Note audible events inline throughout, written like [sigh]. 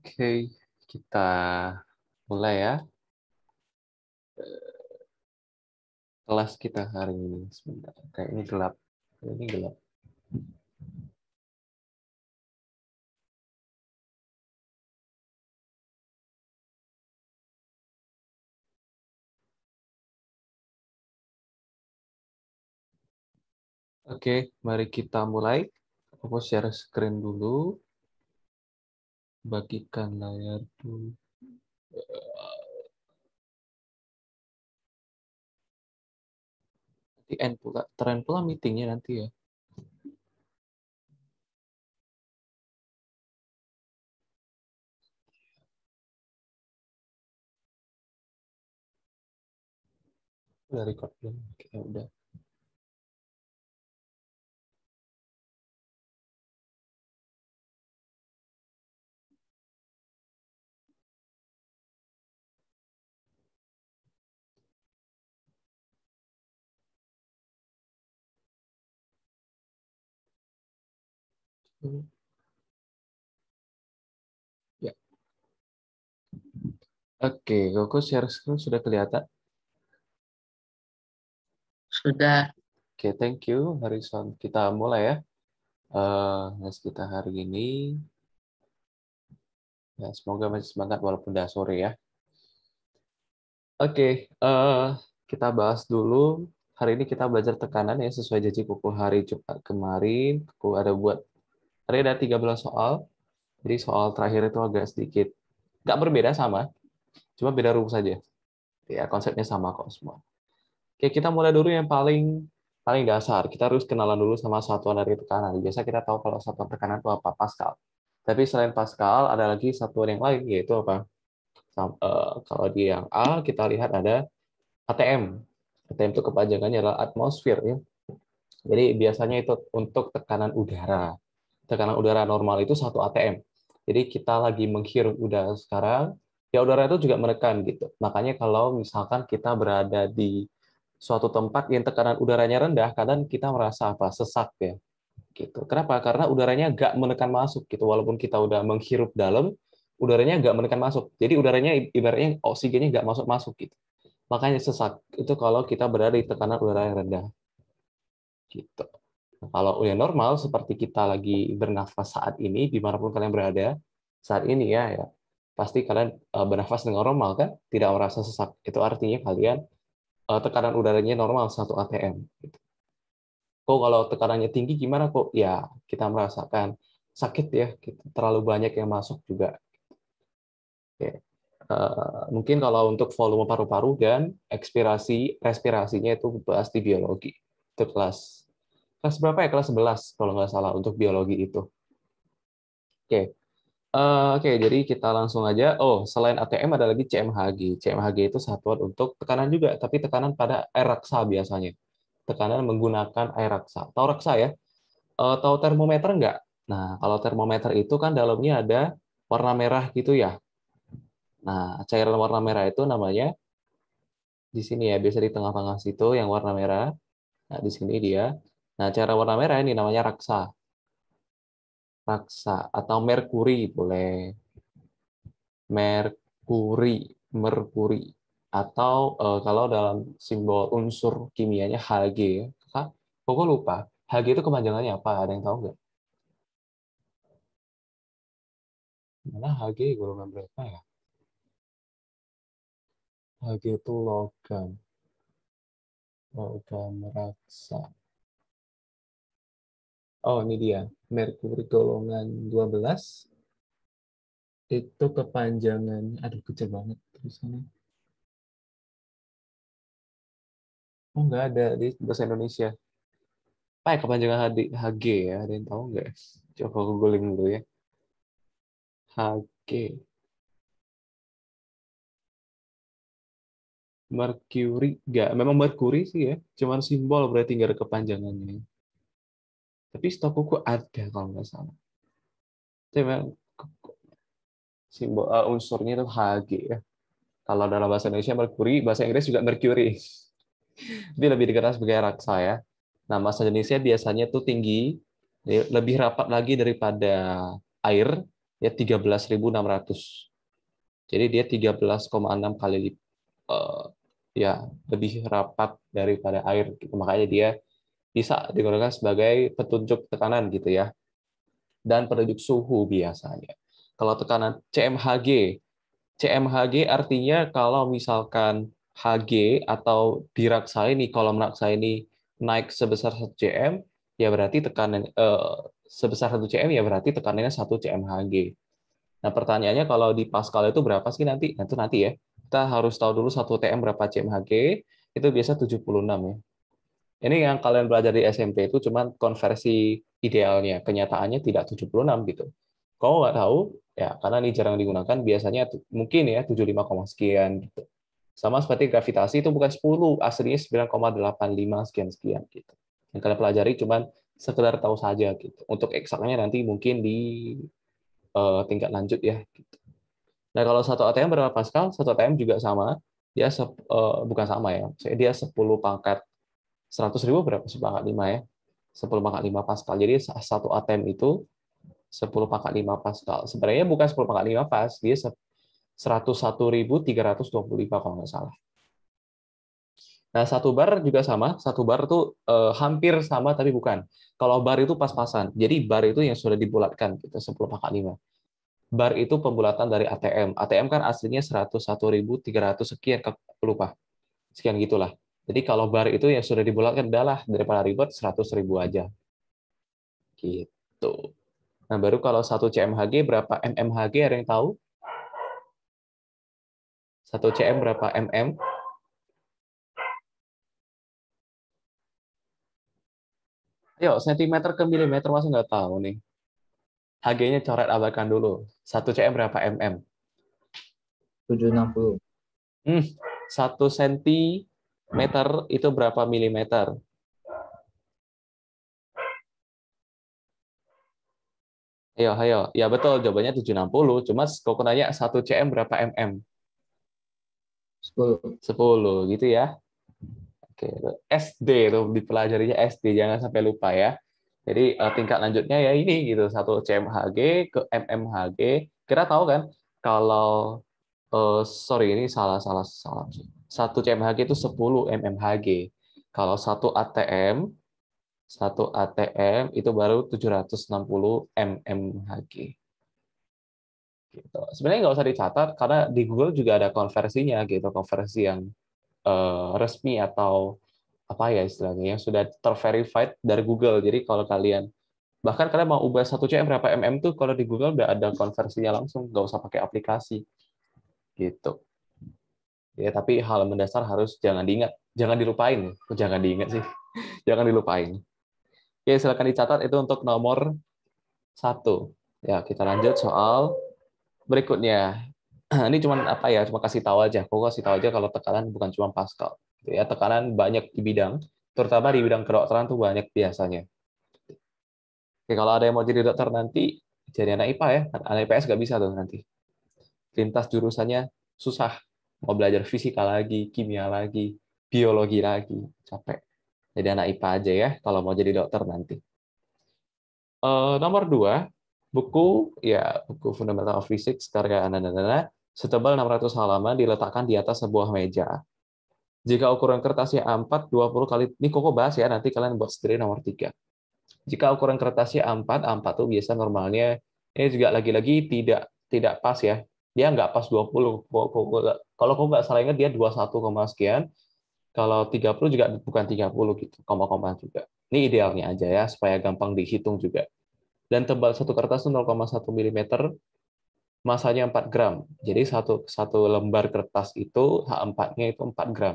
Oke, kita mulai ya. Eh, kelas kita hari ini sebentar. Kayak ini gelap. Ini gelap. Oke, mari kita mulai. Aku share screen dulu bagikan layar dulu. Nanti end pula, tren pula meetingnya nanti ya. Udah record belum? udah. Ya. Oke, Goku share screen sudah kelihatan? Sudah. Oke, thank you Harrison. Kita mulai ya. Uh, kita hari ini. Ya, semoga masih semangat walaupun udah sore ya. Oke, okay, uh, eh, kita bahas dulu. Hari ini kita belajar tekanan ya sesuai janji kuku hari Jumat kemarin. Kuku ada buat Tadi ada 13 soal, jadi soal terakhir itu agak sedikit. Nggak berbeda sama, cuma beda rumus saja. Ya, konsepnya sama kok semua. Oke, kita mulai dulu yang paling paling dasar. Kita harus kenalan dulu sama satuan dari tekanan. Biasa kita tahu kalau satuan tekanan itu apa? Pascal. Tapi selain Pascal, ada lagi satuan yang lain, yaitu apa? Eh, kalau di yang A, kita lihat ada ATM. ATM itu kepanjangannya adalah atmosfer. Ya. Jadi biasanya itu untuk tekanan udara tekanan udara normal itu satu atm. Jadi kita lagi menghirup udara sekarang, ya udara itu juga menekan gitu. Makanya kalau misalkan kita berada di suatu tempat yang tekanan udaranya rendah, kadang kita merasa apa? Sesak ya. Gitu. Kenapa? Karena udaranya nggak menekan masuk gitu. Walaupun kita udah menghirup dalam, udaranya nggak menekan masuk. Jadi udaranya ibaratnya oksigennya nggak masuk-masuk gitu. Makanya sesak. Itu kalau kita berada di tekanan udara yang rendah. Gitu. Kalau udah normal, seperti kita lagi bernafas saat ini, dimanapun kalian berada saat ini ya, ya pasti kalian eh, bernafas dengan normal kan, tidak merasa sesak. Itu artinya kalian eh, tekanan udaranya normal satu atm. Gitu. Oh Kok kalau tekanannya tinggi gimana kok? Ya kita merasakan sakit ya, gitu. terlalu banyak yang masuk juga. Gitu. Oke. Uh, mungkin kalau untuk volume paru-paru dan ekspirasi respirasinya itu bahas di biologi itu kelas kelas berapa ya? Kelas 11 kalau nggak salah untuk biologi itu. Oke. Okay. Uh, eh, Oke, okay, jadi kita langsung aja. Oh, selain ATM ada lagi CMHG. CMHG itu satuan untuk tekanan juga, tapi tekanan pada air raksa biasanya. Tekanan menggunakan air raksa. Tahu raksa ya? Uh, eh, tahu termometer nggak? Nah, kalau termometer itu kan dalamnya ada warna merah gitu ya. Nah, cairan warna merah itu namanya di sini ya, biasa di tengah-tengah situ yang warna merah. Nah, di sini dia Nah, cara warna merah ini namanya raksa. Raksa atau merkuri boleh. Merkuri, merkuri atau e, kalau dalam simbol unsur kimianya Hg ya. pokok lupa. Hg itu kepanjangannya apa? Ada yang tahu nggak? Mana Hg golongan berapa ya? Hg itu logam. Logam raksa. Oh, ini dia. Merkuri golongan 12 itu kepanjangan aduh kecil banget tulisannya. Oh, Enggak ada di bahasa Indonesia. Pak, kepanjangan HD, HG ya? Ada yang tahu enggak? Coba googling dulu ya. HG. Mercury, enggak, Memang Mercury sih ya. Cuman simbol berarti nggak ada kepanjangannya tapi stok kuku ada kalau nggak salah tapi simbol uh, eh, unsurnya itu Hg ya kalau dalam bahasa Indonesia merkuri bahasa Inggris juga mercury jadi [laughs] lebih dikenal sebagai raksa ya nah masa jenisnya biasanya itu tinggi lebih rapat lagi daripada air ya 13.600 jadi dia 13,6 kali uh, ya lebih rapat daripada air gitu. makanya dia bisa digunakan sebagai petunjuk tekanan gitu ya. Dan petunjuk suhu biasanya. Kalau tekanan CMHG, CMHG artinya kalau misalkan HG atau diraksa ini, kolom raksa ini naik sebesar 1 cm, ya berarti tekanan eh, sebesar 1 cm ya berarti tekanannya 1 cmHg. Nah, pertanyaannya kalau di Pascal itu berapa sih nanti? Nah, nanti ya. Kita harus tahu dulu 1 TM berapa cmHg. Itu biasa 76 ya ini yang kalian belajar di SMP itu cuma konversi idealnya, kenyataannya tidak 76 gitu. Kalau nggak tahu, ya karena ini jarang digunakan, biasanya mungkin ya 75, sekian gitu. Sama seperti gravitasi itu bukan 10, aslinya 9,85 sekian-sekian gitu. Yang kalian pelajari cuma sekedar tahu saja gitu. Untuk eksaknya nanti mungkin di uh, tingkat lanjut ya gitu. Nah, kalau satu ATM berapa Pascal? Satu ATM juga sama, dia uh, bukan sama ya. Dia 10 pangkat 100 ribu berapa? 10 pangkat 5 ya. 10 pangkat 5 Pascal. Jadi satu ATM itu 10 pangkat 5 Pascal. Sebenarnya bukan 10 pangkat 5 Pas, dia 101.325 kalau nggak salah. Nah, satu bar juga sama. Satu bar tuh eh, hampir sama, tapi bukan. Kalau bar itu pas-pasan. Jadi bar itu yang sudah dibulatkan, kita 10 pangkat 5. Bar itu pembulatan dari ATM. ATM kan aslinya 101.300 sekian, lupa. Sekian gitulah. Jadi kalau bar itu yang sudah dibulatkan adalah daripada reward 100 ribu aja. Gitu. Nah, baru kalau 1 CMHG berapa MMHG ada yang tahu? 1 CM berapa MM? Ayo, sentimeter ke milimeter masih nggak tahu nih. HG-nya coret abaikan dulu. 1 CM berapa MM? 760. Hmm, 1 senti meter itu berapa milimeter? Ayo, ayo. Ya betul, jawabannya 760. Cuma kalau nanya 1 cm berapa mm? 10. 10 gitu ya. Oke, SD tuh dipelajarinya SD, jangan sampai lupa ya. Jadi eh, tingkat lanjutnya ya ini gitu, 1 HG ke mm HG. Kira tahu kan kalau uh, sorry ini salah salah salah satu CMHG itu 10 mmHg. Kalau satu ATM, satu ATM itu baru 760 mmHg. Gitu. Sebenarnya nggak usah dicatat karena di Google juga ada konversinya gitu, konversi yang uh, resmi atau apa ya istilahnya yang sudah terverified dari Google. Jadi kalau kalian bahkan kalian mau ubah satu cm berapa mm tuh kalau di Google udah ada konversinya langsung, nggak usah pakai aplikasi gitu ya tapi hal mendasar harus jangan diingat jangan dilupain jangan diingat sih [laughs] jangan dilupain oke silakan dicatat itu untuk nomor satu ya kita lanjut soal berikutnya [clears throat] ini cuma apa ya cuma kasih tahu aja aku kasih tahu aja kalau tekanan bukan cuma Pascal gitu ya tekanan banyak di bidang terutama di bidang kedokteran tuh banyak biasanya Oke, kalau ada yang mau jadi dokter nanti jadi anak IPA ya, anak IPS nggak bisa tuh nanti. Lintas jurusannya susah mau belajar fisika lagi, kimia lagi, biologi lagi, capek. Jadi anak IPA aja ya kalau mau jadi dokter nanti. Uh, nomor dua, buku ya buku Fundamental of Physics karya anak setebal 600 halaman diletakkan di atas sebuah meja. Jika ukuran kertasnya A4 20 kali ini kok bahas ya nanti kalian buat sendiri nomor tiga Jika ukuran kertasnya A4, A4 tuh biasa normalnya ini juga lagi-lagi tidak tidak pas ya dia nggak pas 20 kalau aku nggak salah ingat dia 21, sekian kalau 30 juga bukan 30 gitu koma-koma juga ini idealnya aja ya supaya gampang dihitung juga dan tebal satu kertas itu 0,1 mm masanya 4 gram jadi satu satu lembar kertas itu H4-nya itu 4 gram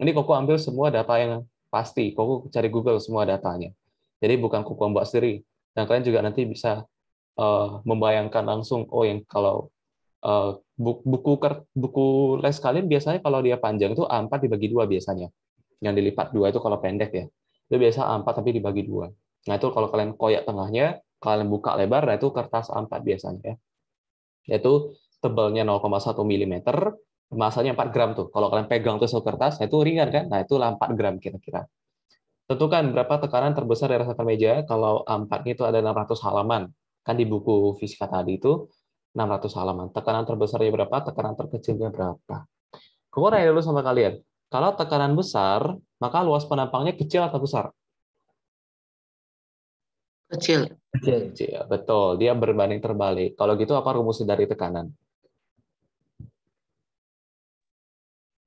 ini koko ambil semua data yang pasti koko cari Google semua datanya jadi bukan koko membuat sendiri dan kalian juga nanti bisa uh, membayangkan langsung oh yang kalau Eh, buku buku les kalian biasanya kalau dia panjang itu A4 dibagi dua biasanya. Yang dilipat dua itu kalau pendek ya. Itu biasa A4 tapi dibagi dua. Nah itu kalau kalian koyak tengahnya, kalian buka lebar, nah itu kertas A4 biasanya ya. itu tebalnya 0,1 mm, masanya 4 gram tuh. Kalau kalian pegang tuh satu kertas, nah itu ringan kan? Nah itulah 4 gram kira-kira. Tentukan berapa tekanan terbesar dari rata meja kalau A4 itu ada 600 halaman. Kan di buku fisika tadi itu 600 halaman. Tekanan terbesarnya berapa, tekanan terkecilnya berapa. Gue nanya dulu sama kalian. Kalau tekanan besar, maka luas penampangnya kecil atau besar? Kecil. Kecil. kecil. Ya, betul, dia berbanding terbalik. Kalau gitu apa rumus dari tekanan?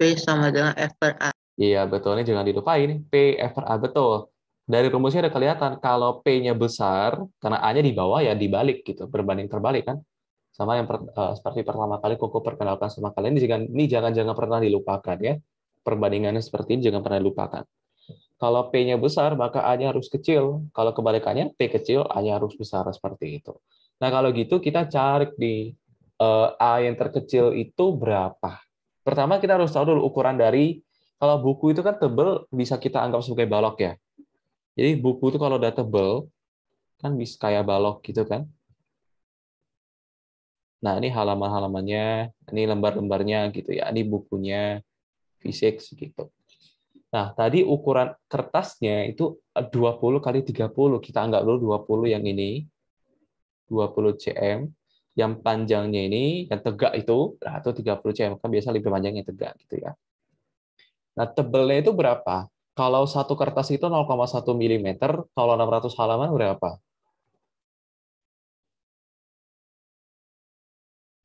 P sama dengan F per A. Iya, betul. Ini jangan dilupain. P, F per A, betul dari rumusnya ada kelihatan kalau P-nya besar karena A-nya di bawah ya dibalik gitu, berbanding terbalik kan sama yang per, uh, seperti pertama kali Koko perkenalkan sama kalian ini jangan ini jangan jangan pernah dilupakan ya perbandingannya seperti ini jangan pernah dilupakan kalau P-nya besar maka A-nya harus kecil kalau kebalikannya P kecil A-nya harus besar seperti itu nah kalau gitu kita cari di uh, A yang terkecil itu berapa pertama kita harus tahu dulu ukuran dari kalau buku itu kan tebel bisa kita anggap sebagai balok ya jadi buku itu kalau udah tebel kan bisa kayak balok gitu kan Nah, ini halaman-halamannya, ini lembar-lembarnya gitu ya, ini bukunya fisik gitu. Nah, tadi ukuran kertasnya itu 20 kali 30. Kita anggap dulu 20 yang ini. 20 cm. Yang panjangnya ini, yang tegak itu, nah, atau 30 cm. Kan biasa lebih panjang yang tegak gitu ya. Nah, tebelnya itu berapa? Kalau satu kertas itu 0,1 mm, kalau 600 halaman berapa?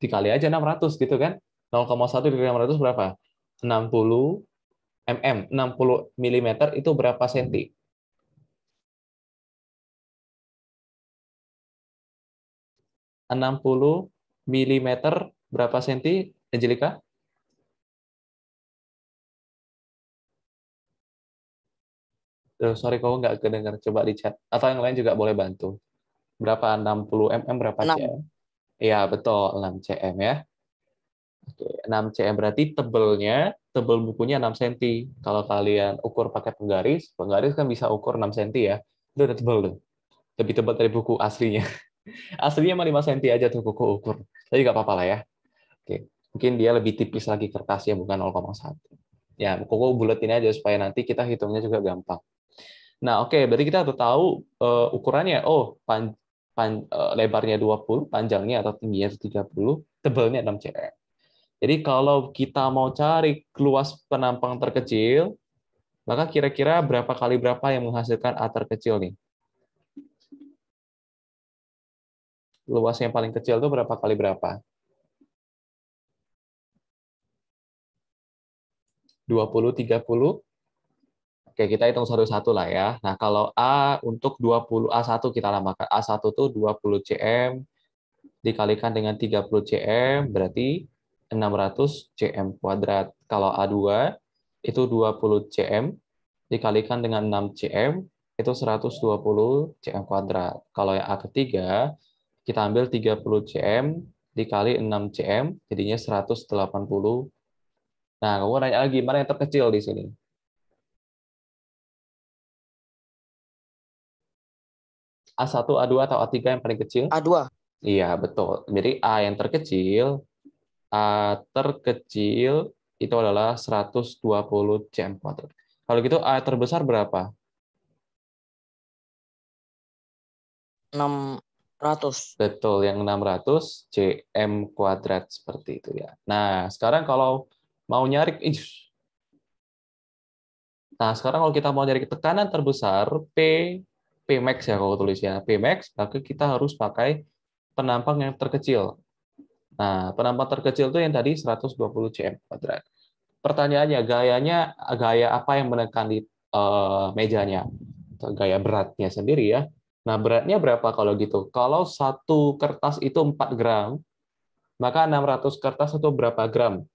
dikali aja 600 gitu kan. 0,1 dikali 600 berapa? 60 mm. 60 mm itu berapa senti? Enam puluh milimeter berapa senti, Angelica? Oh, sorry kok nggak kedengar, coba di chat. Atau yang lain juga boleh bantu. Berapa 60 mm berapa 6. cm? Iya, betul, 6 cm ya. Oke, 6 cm berarti tebelnya, tebel bukunya 6 cm. Kalau kalian ukur pakai penggaris, penggaris kan bisa ukur 6 cm ya. Itu udah tebel tuh. Lebih tebal dari buku aslinya. [laughs] Aslinya mah 5 cm aja tuh buku ukur. Tapi nggak apa-apa lah ya. Oke, mungkin dia lebih tipis lagi kertasnya, bukan 0,1. Ya, koko buletin aja supaya nanti kita hitungnya juga gampang. Nah, oke, okay, berarti kita udah tahu uh, ukurannya. Oh, pan pan, uh, lebarnya 20, panjangnya atau tingginya 30, tebalnya 6 cm. Jadi kalau kita mau cari luas penampang terkecil, maka kira-kira berapa kali berapa yang menghasilkan A terkecil nih? Luas yang paling kecil itu berapa kali berapa? 20, 30, Oke, kita hitung satu-satu lah ya. Nah, kalau A untuk 20, A1 kita lambangkan. A1 tuh 20 cm dikalikan dengan 30 cm, berarti 600 cm kuadrat. Kalau A2 itu 20 cm dikalikan dengan 6 cm, itu 120 cm kuadrat. Kalau yang A ketiga, kita ambil 30 cm dikali 6 cm, jadinya 180. Nah, kemudian nanya lagi, mana yang terkecil di sini? A1, A2, atau A3 yang paling kecil? A2. Iya, betul. Jadi A yang terkecil, A terkecil itu adalah 120 cm Kalau gitu A terbesar berapa? 600. Betul, yang 600 cm kuadrat seperti itu ya. Nah, sekarang kalau mau nyari [laughs] Nah, sekarang kalau kita mau nyari tekanan terbesar P Pmax ya kalau tulisnya. Pmax, maka kita harus pakai penampang yang terkecil. Nah, penampang terkecil itu yang tadi 120 cm kuadrat. Pertanyaannya, gayanya gaya apa yang menekan di uh, mejanya? Gaya beratnya sendiri ya. Nah, beratnya berapa kalau gitu? Kalau satu kertas itu 4 gram, maka 600 kertas itu berapa gram?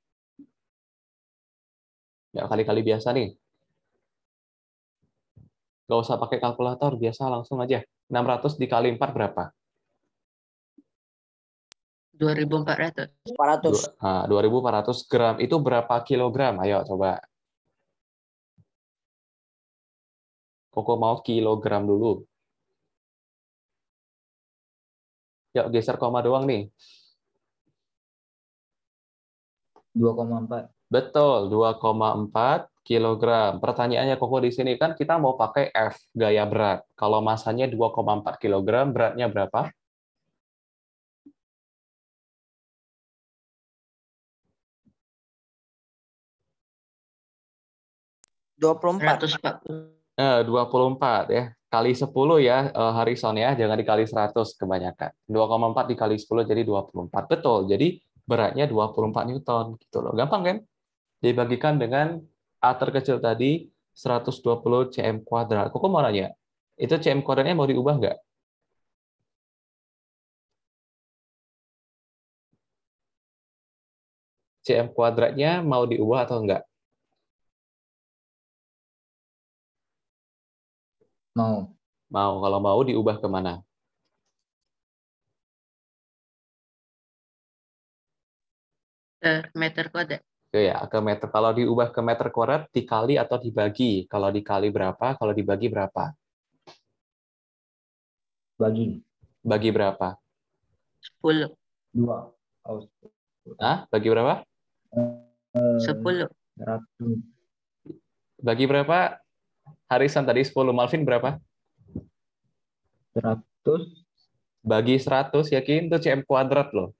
Ya, kali-kali biasa nih. Nggak usah pakai kalkulator, biasa langsung aja. 600 dikali 4 berapa? 2400. 400. empat 2400 gram itu berapa kilogram? Ayo coba. Koko mau kilogram dulu. Yuk geser koma doang nih. 2,4. Betul, empat kilogram. Pertanyaannya kok di sini kan kita mau pakai F gaya berat. Kalau masanya 2,4 kg, beratnya berapa? Dua puluh eh, Dua puluh empat ya kali 10 ya Harrison eh, ya, jangan dikali 100 kebanyakan. 2,4 dikali 10 jadi 24. Betul. Jadi beratnya 24 Newton gitu loh. Gampang kan? Dibagikan dengan A terkecil tadi 120 cm kuadrat. Kok mau nanya, itu cm kuadratnya mau diubah nggak? cm kuadratnya mau diubah atau enggak? Mau. Mau. Kalau mau diubah kemana? meter kuadrat. Oke ya, iya, ke meter. Kalau diubah ke meter kuadrat dikali atau dibagi. Kalau dikali berapa? Kalau dibagi berapa? Bagi. Bagi berapa? 10. 2. Hah? Bagi berapa? 10. Eh, 100. Bagi berapa? Harisan tadi 10. Malvin berapa? 100. Bagi 100, yakin itu CM kuadrat loh.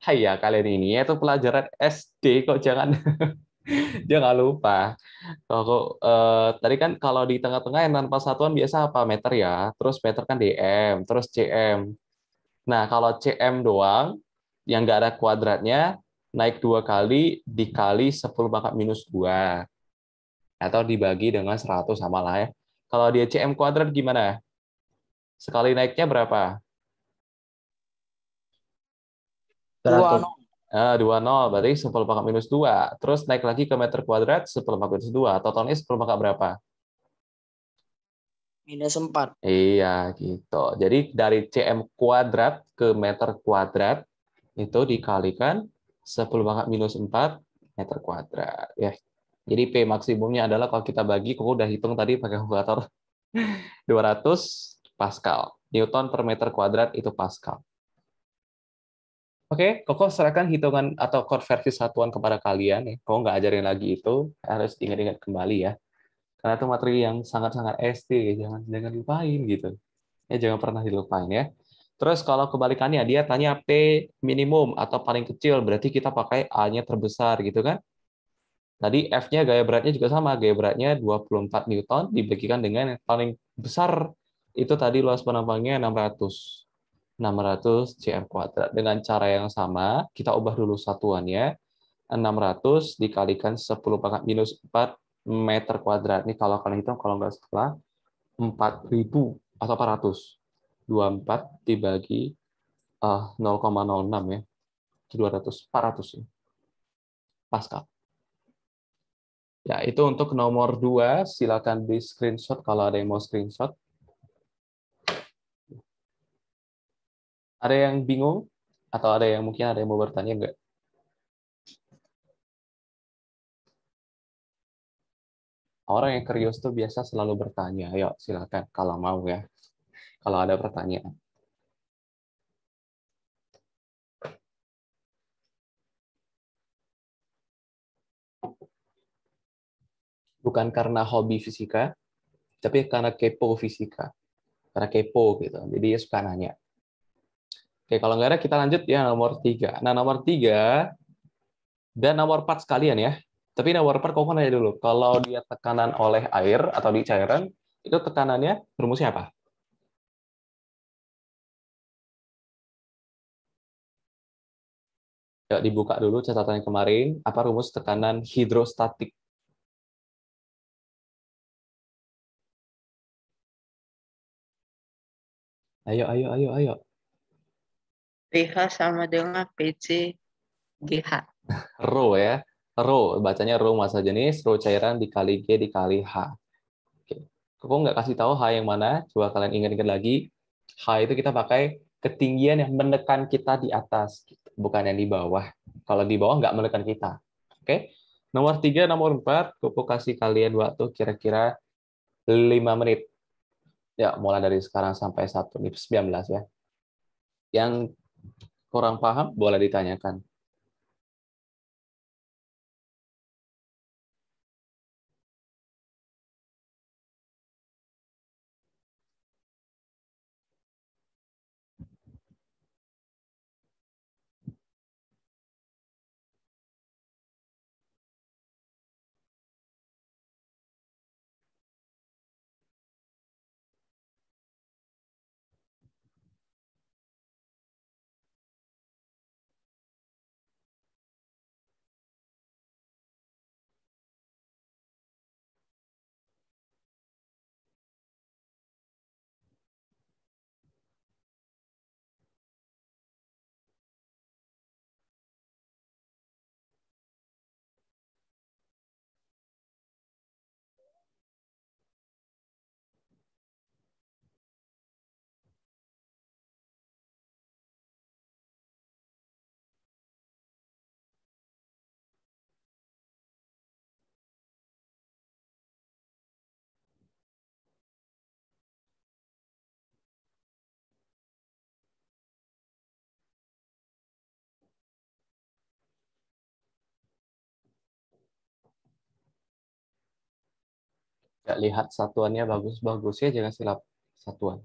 Hai ya kalian ini ya, itu pelajaran SD kok jangan [laughs] jangan lupa kalau uh, eh, tadi kan kalau di tengah-tengah yang tanpa satuan biasa apa meter ya terus meter kan dm terus cm nah kalau cm doang yang nggak ada kuadratnya naik dua kali dikali 10 pangkat minus dua atau dibagi dengan 100 sama lah ya. Kalau dia cm kuadrat gimana? Sekali naiknya berapa? dua nol, Uh, ah, 2-0, berarti sepuluh pangkat minus dua. Terus naik lagi ke meter kuadrat, sepuluh pangkat minus 2. Totalnya sepuluh pangkat berapa? Minus empat. Iya, gitu. Jadi dari CM kuadrat ke meter kuadrat, itu dikalikan sepuluh pangkat minus empat meter kuadrat. Ya. Jadi P maksimumnya adalah kalau kita bagi, kok udah hitung tadi pakai kalkulator, 200 [laughs] Pascal. Newton per meter kuadrat itu Pascal. Oke, okay, Koko serahkan hitungan atau konversi satuan kepada kalian. Ya. Koko nggak ajarin lagi itu, harus ingat-ingat kembali ya. Karena itu materi yang sangat-sangat SD, ya. jangan jangan lupain gitu. Ya jangan pernah dilupain ya. Terus kalau kebalikannya dia tanya P minimum atau paling kecil, berarti kita pakai A-nya terbesar gitu kan. Tadi F-nya gaya beratnya juga sama, gaya beratnya 24 Newton dibagikan dengan yang paling besar itu tadi luas penampangnya 600 600 cm kuadrat. Dengan cara yang sama, kita ubah dulu satuannya. 600 dikalikan 10 pangkat minus 4 meter kuadrat. Ini kalau kalian hitung, kalau nggak salah, 4000 atau 400. 24 dibagi uh, eh, 0,06 ya. 200, 400 ya. Pascal. Ya, itu untuk nomor 2. Silakan di screenshot kalau ada yang mau screenshot. Ada yang bingung? Atau ada yang mungkin ada yang mau bertanya enggak? Orang yang kerius tuh biasa selalu bertanya. Ayo, silakan kalau mau ya. Kalau ada pertanyaan. bukan karena hobi fisika, tapi karena kepo fisika, karena kepo gitu. Jadi dia suka nanya. Oke, kalau nggak ada kita lanjut ya nomor tiga. Nah, nomor tiga dan nomor empat sekalian ya. Tapi nomor empat kok nanya dulu. Kalau dia tekanan oleh air atau di cairan, itu tekanannya rumusnya apa? Ya, dibuka dulu catatan yang kemarin. Apa rumus tekanan hidrostatik? Ayo, ayo, ayo, ayo. PH sama dengan PC GH. [laughs] Rho ya. Rho, bacanya rho masa jenis, rho cairan dikali G dikali H. Oke. Kok nggak kasih tahu H yang mana? Coba kalian ingat-ingat lagi. H itu kita pakai ketinggian yang menekan kita di atas, bukan yang di bawah. Kalau di bawah nggak menekan kita. Oke. Nomor 3, nomor 4, Kupu kasih kalian waktu kira-kira 5 menit. Ya, mulai dari sekarang sampai 1, 19 ya. Yang kurang paham boleh ditanyakan. lihat satuannya bagus bagus ya jangan silap satuan.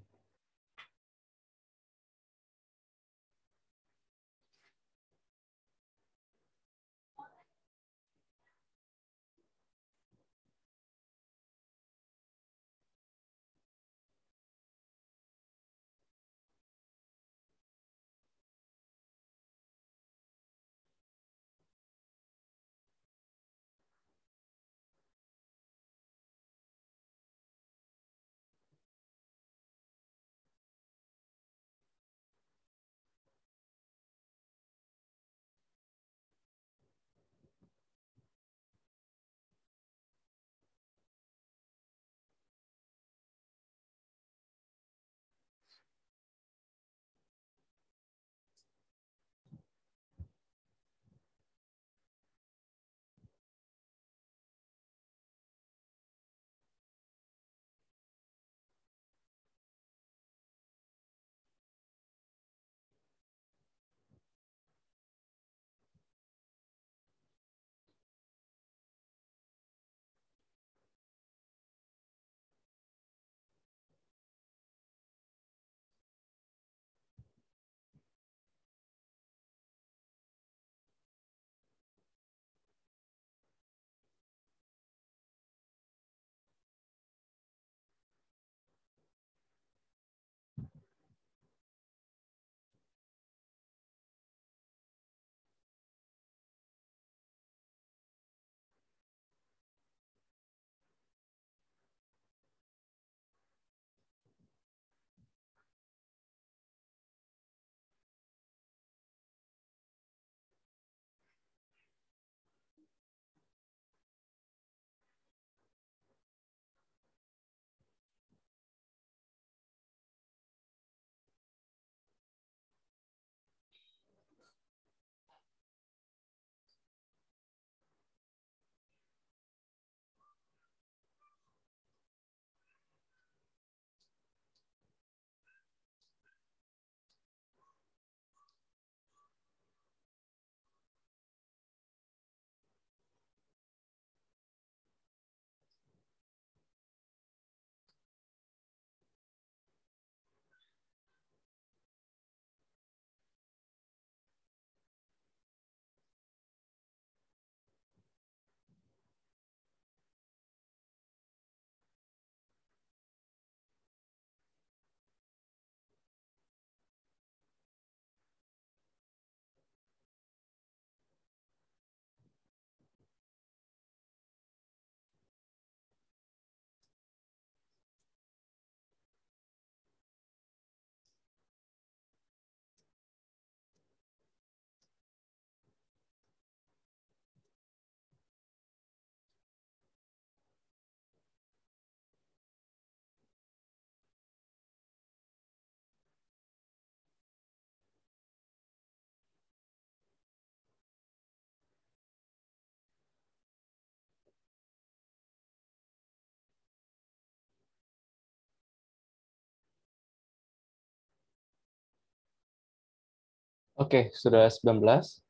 Oke, sudah 19.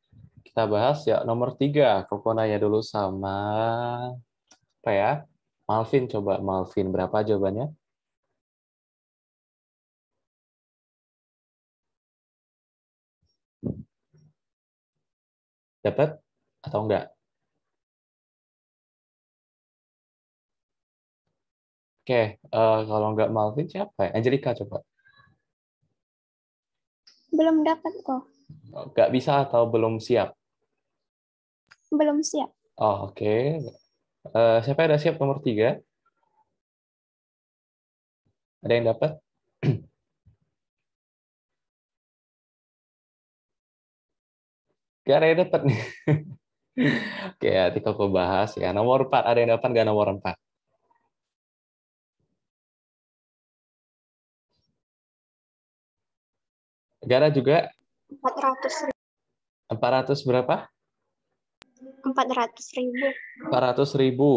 Kita bahas ya nomor 3. Koko nanya dulu sama apa ya? Malvin coba Malvin berapa jawabannya? Dapat atau enggak? Oke, uh, kalau enggak Malvin siapa? Ya? Angelika coba. Belum dapat kok gak bisa atau belum siap? Belum siap. Oh, Oke. Okay. Uh, eh, siapa yang udah siap nomor tiga? Ada yang dapat? [clears throat] Gak ada yang dapat nih. [laughs] Oke, okay, nanti aku bahas ya. Nomor empat ada yang dapat gak nomor empat gara ada juga? 400 ribu. 400 berapa? 400 ribu. 400 ribu.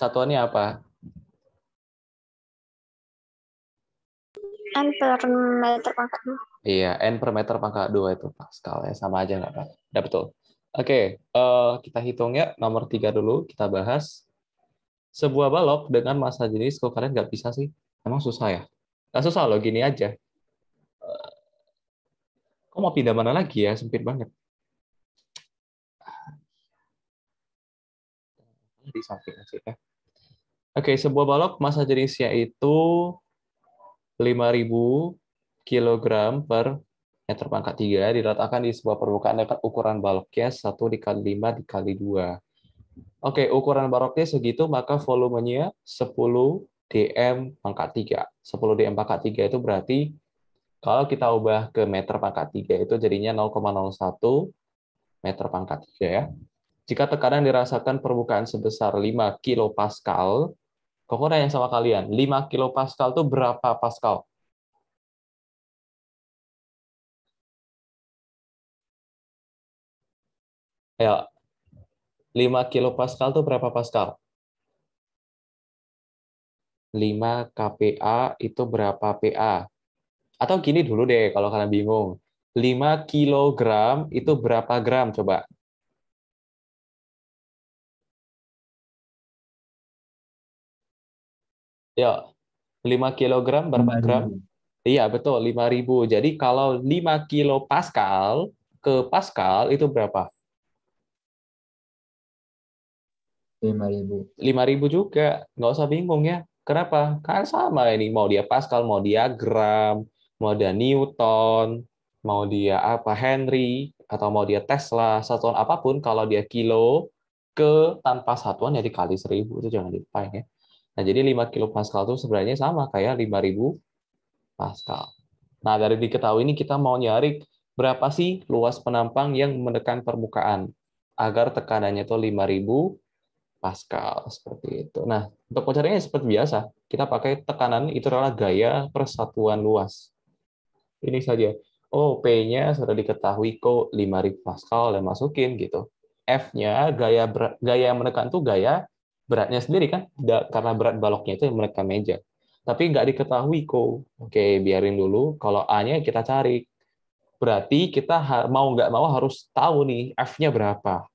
Satuannya apa? N per meter pangkat 2. Iya, N per meter pangkat 2 itu Pascal ya. Sama aja nggak Pak? Udah betul. Oke, uh, kita hitung ya. Nomor 3 dulu kita bahas. Sebuah balok dengan masa jenis, kok kalian nggak bisa sih? Emang susah ya? Nggak susah loh, gini aja. Kok mau pindah mana lagi ya? Sempit banget. Di samping aja ya. Oke, sebuah balok masa jenisnya itu 5000 kg per meter pangkat 3 diletakkan di sebuah permukaan dekat ukuran baloknya 1 dikali 5 dikali 2. Oke, ukuran baloknya segitu, maka volumenya 10 dm pangkat 3. 10 dm pangkat 3 itu berarti kalau kita ubah ke meter pangkat 3 itu jadinya 0,01 meter pangkat 3 ya. Jika tekanan dirasakan permukaan sebesar 5 kilopascal, ada yang sama kalian, 5 kilopascal itu berapa pascal? Ya, 5 kilopascal itu berapa pascal? 5 kPa itu berapa PA? Atau gini dulu deh kalau kalian bingung. 5 kilogram itu berapa gram coba? Ya, 5 kilogram berapa 5 gram? Iya, betul, 5000. Jadi kalau 5 kilo Pascal ke Pascal itu berapa? 5000. 5000 juga. Nggak usah bingung ya. Kenapa? Kan sama ini mau dia Pascal, mau dia gram, mau dia Newton, mau dia apa Henry, atau mau dia Tesla, satuan apapun, kalau dia kilo ke tanpa satuan jadi ya kali seribu itu jangan lupa ya. Nah jadi 5 kilo Pascal itu sebenarnya sama kayak 5000 Pascal. Nah dari diketahui ini kita mau nyari berapa sih luas penampang yang menekan permukaan agar tekanannya itu 5000 Pascal seperti itu. Nah, untuk mencarinya seperti biasa, kita pakai tekanan itu adalah gaya persatuan luas ini saja. Oh, P-nya sudah diketahui kok 5000 Pascal dan masukin gitu. F-nya gaya berat, gaya yang menekan tuh gaya beratnya sendiri kan karena berat baloknya itu yang menekan meja. Tapi nggak diketahui kok. Oke, biarin dulu. Kalau A-nya kita cari. Berarti kita mau nggak mau harus tahu nih F-nya berapa.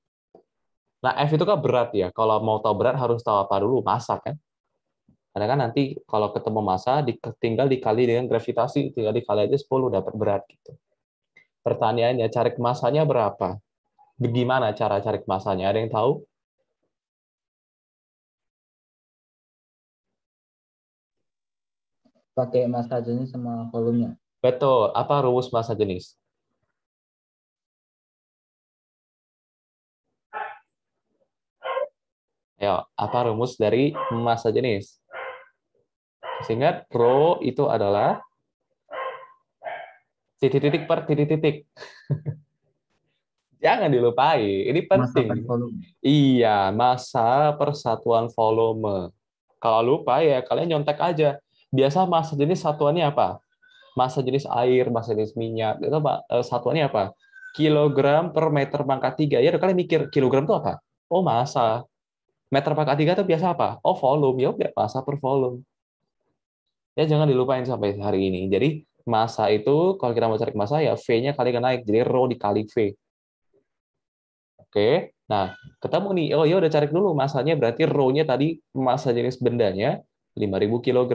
Nah, F itu kan berat ya. Kalau mau tahu berat harus tahu apa dulu? Masa kan? Karena kan nanti kalau ketemu massa tinggal dikali dengan gravitasi, tinggal dikali aja 10 dapat berat gitu. Pertanyaannya cari massanya berapa? Bagaimana cara cari massanya Ada yang tahu? Pakai massa jenis sama volumenya. Betul. Apa rumus massa jenis? Ayo, apa rumus dari massa jenis? Sehingga pro itu adalah titik-titik per titik-titik. [laughs] Jangan dilupai, ini penting. Masa iya, masa persatuan volume. Kalau lupa ya kalian nyontek aja. Biasa masa jenis satuannya apa? Masa jenis air, masa jenis minyak, itu eh, satuannya apa? Kilogram per meter pangkat tiga Ya kalian mikir, kilogram itu apa? Oh, masa. Meter pangkat tiga itu biasa apa? Oh, volume. Ya udah, masa per volume ya jangan dilupain sampai hari ini. Jadi masa itu kalau kita mau cari masa ya V-nya kali naik, jadi rho dikali V. Oke, nah ketemu nih, oh ya udah cari dulu masanya berarti rho-nya tadi masa jenis bendanya 5000 kg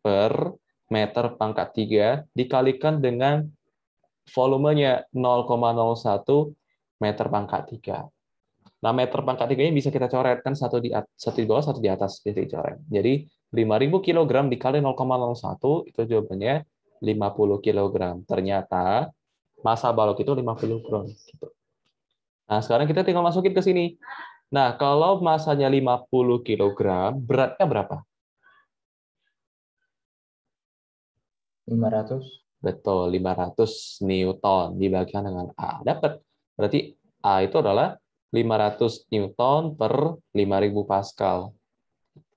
per meter pangkat 3 dikalikan dengan volumenya 0,01 meter pangkat 3. Nah, meter pangkat 3 ini bisa kita coretkan satu di atas satu di bawah, satu di atas jadi coret Jadi 5000 kg dikali 0,01 itu jawabannya 50 kg. Ternyata massa balok itu 50 gram gitu. Nah, sekarang kita tinggal masukin ke sini. Nah, kalau masanya 50 kg, beratnya berapa? 500. Betul, 500 Newton dibagikan dengan A. Dapat. Berarti A itu adalah 500 Newton per 5000 Pascal.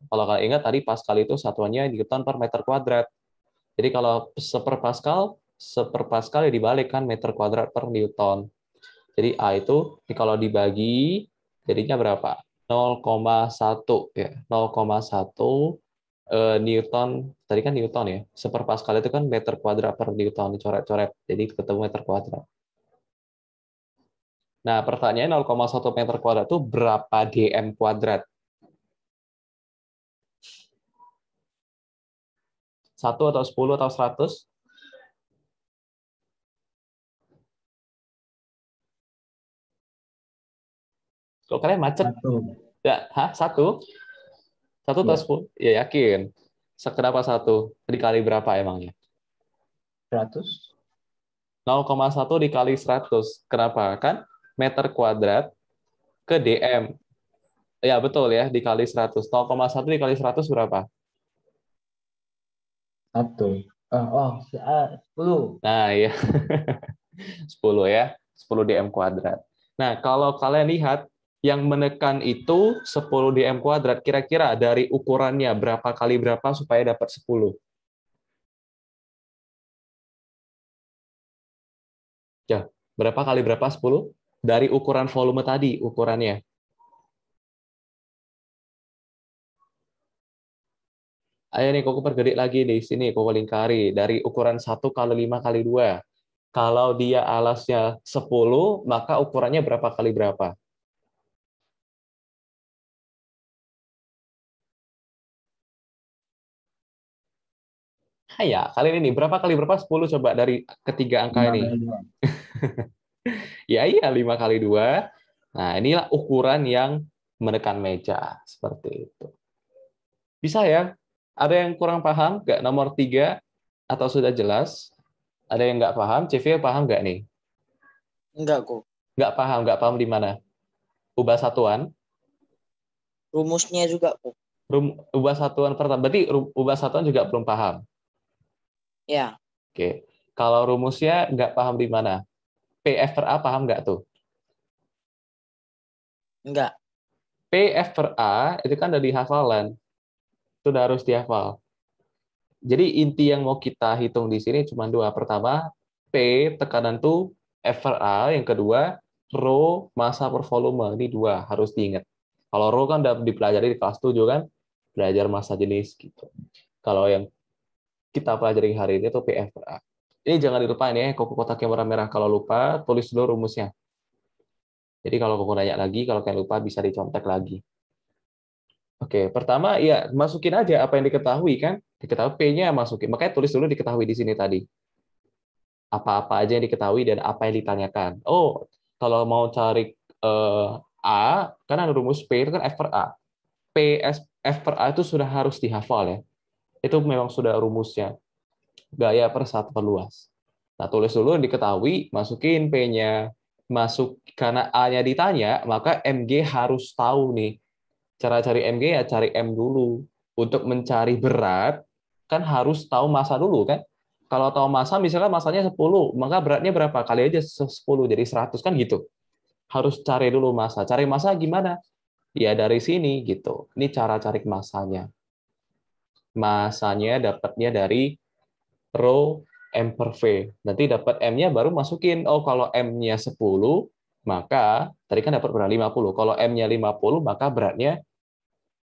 Kalau kalian ingat tadi Pascal itu satuannya Newton per meter kuadrat. Jadi kalau seper Pascal, seper Pascal ya dibalik kan meter kuadrat per Newton. Jadi A itu kalau dibagi jadinya berapa? 0,1 ya. 0,1 eh, Newton. Tadi kan Newton ya. Seper Pascal itu kan meter kuadrat per Newton coret coret Jadi ketemu meter kuadrat. Nah, pertanyaan 0,1 meter kuadrat itu berapa dm kuadrat? Satu atau sepuluh atau seratus? Kok kalian macet? Satu. Ya, hah? Satu? Satu atau ya. sepuluh? Ya yakin. Sekerapa satu? Dikali berapa emangnya? Seratus. 0,1 dikali 100. Kenapa? Kan meter kuadrat ke DM. Ya, betul ya, dikali 100. 0,1 dikali 100 berapa? Satu. Eh, oh, oh sepuluh. Nah, ya. [laughs] sepuluh ya. Sepuluh DM kuadrat. Nah, kalau kalian lihat, yang menekan itu sepuluh dm kuadrat. Kira-kira dari ukurannya berapa kali berapa supaya dapat sepuluh? Ya, berapa kali berapa sepuluh Dari ukuran volume tadi ukurannya. Ayo nih, koko pergerik lagi di sini, koko lingkari dari ukuran 1 kali 5 kali 2. Kalau dia alasnya 10, maka ukurannya berapa kali berapa? Ya, kali ini nih, berapa kali berapa 10 coba dari ketiga angka ini? [laughs] ya iya, 5 kali 2. Nah, inilah ukuran yang menekan meja. Seperti itu. Bisa ya? Ada yang kurang paham nggak nomor tiga atau sudah jelas? Ada yang nggak paham? CV paham nggak nih? Enggak kok. Nggak paham, nggak paham di mana? Ubah satuan? Rumusnya juga kok. Rum, ubah satuan pertama. Berarti ubah satuan juga belum paham? Ya. Oke. Kalau rumusnya nggak paham di mana? PF per A paham nggak tuh? Enggak. PF per A itu kan dari hafalan sudah harus dihafal. Jadi inti yang mau kita hitung di sini cuma dua. Pertama, P tekanan itu F A. Yang kedua, Rho masa per volume. Ini dua, harus diingat. Kalau Rho kan udah dipelajari di kelas 7 kan, belajar masa jenis gitu. Kalau yang kita pelajari hari ini itu PF per A. Ini jangan dilupain ya, kotak kotaknya merah-merah. Kalau lupa, tulis dulu rumusnya. Jadi kalau kuku nanya lagi, kalau kalian lupa bisa dicontek lagi. Oke, pertama ya masukin aja apa yang diketahui kan. Diketahui P-nya masukin. Makanya tulis dulu diketahui di sini tadi. Apa-apa aja yang diketahui dan apa yang ditanyakan. Oh, kalau mau cari uh, A, karena rumus P itu kan F per A. P, S, F per A itu sudah harus dihafal ya. Itu memang sudah rumusnya. Gaya per satu per luas. Nah, tulis dulu yang diketahui, masukin P-nya. Masuk, karena A-nya ditanya, maka MG harus tahu nih Cara cari MG ya cari M dulu. Untuk mencari berat, kan harus tahu masa dulu kan. Kalau tahu masa, misalnya masanya 10, maka beratnya berapa? Kali aja 10, jadi 100, kan gitu. Harus cari dulu masa. Cari masa gimana? Ya dari sini, gitu. Ini cara cari masanya. Masanya dapatnya dari rho M per V. Nanti dapat M-nya baru masukin. Oh, kalau M-nya 10, maka tadi kan dapat berat 50. Kalau M-nya 50, maka beratnya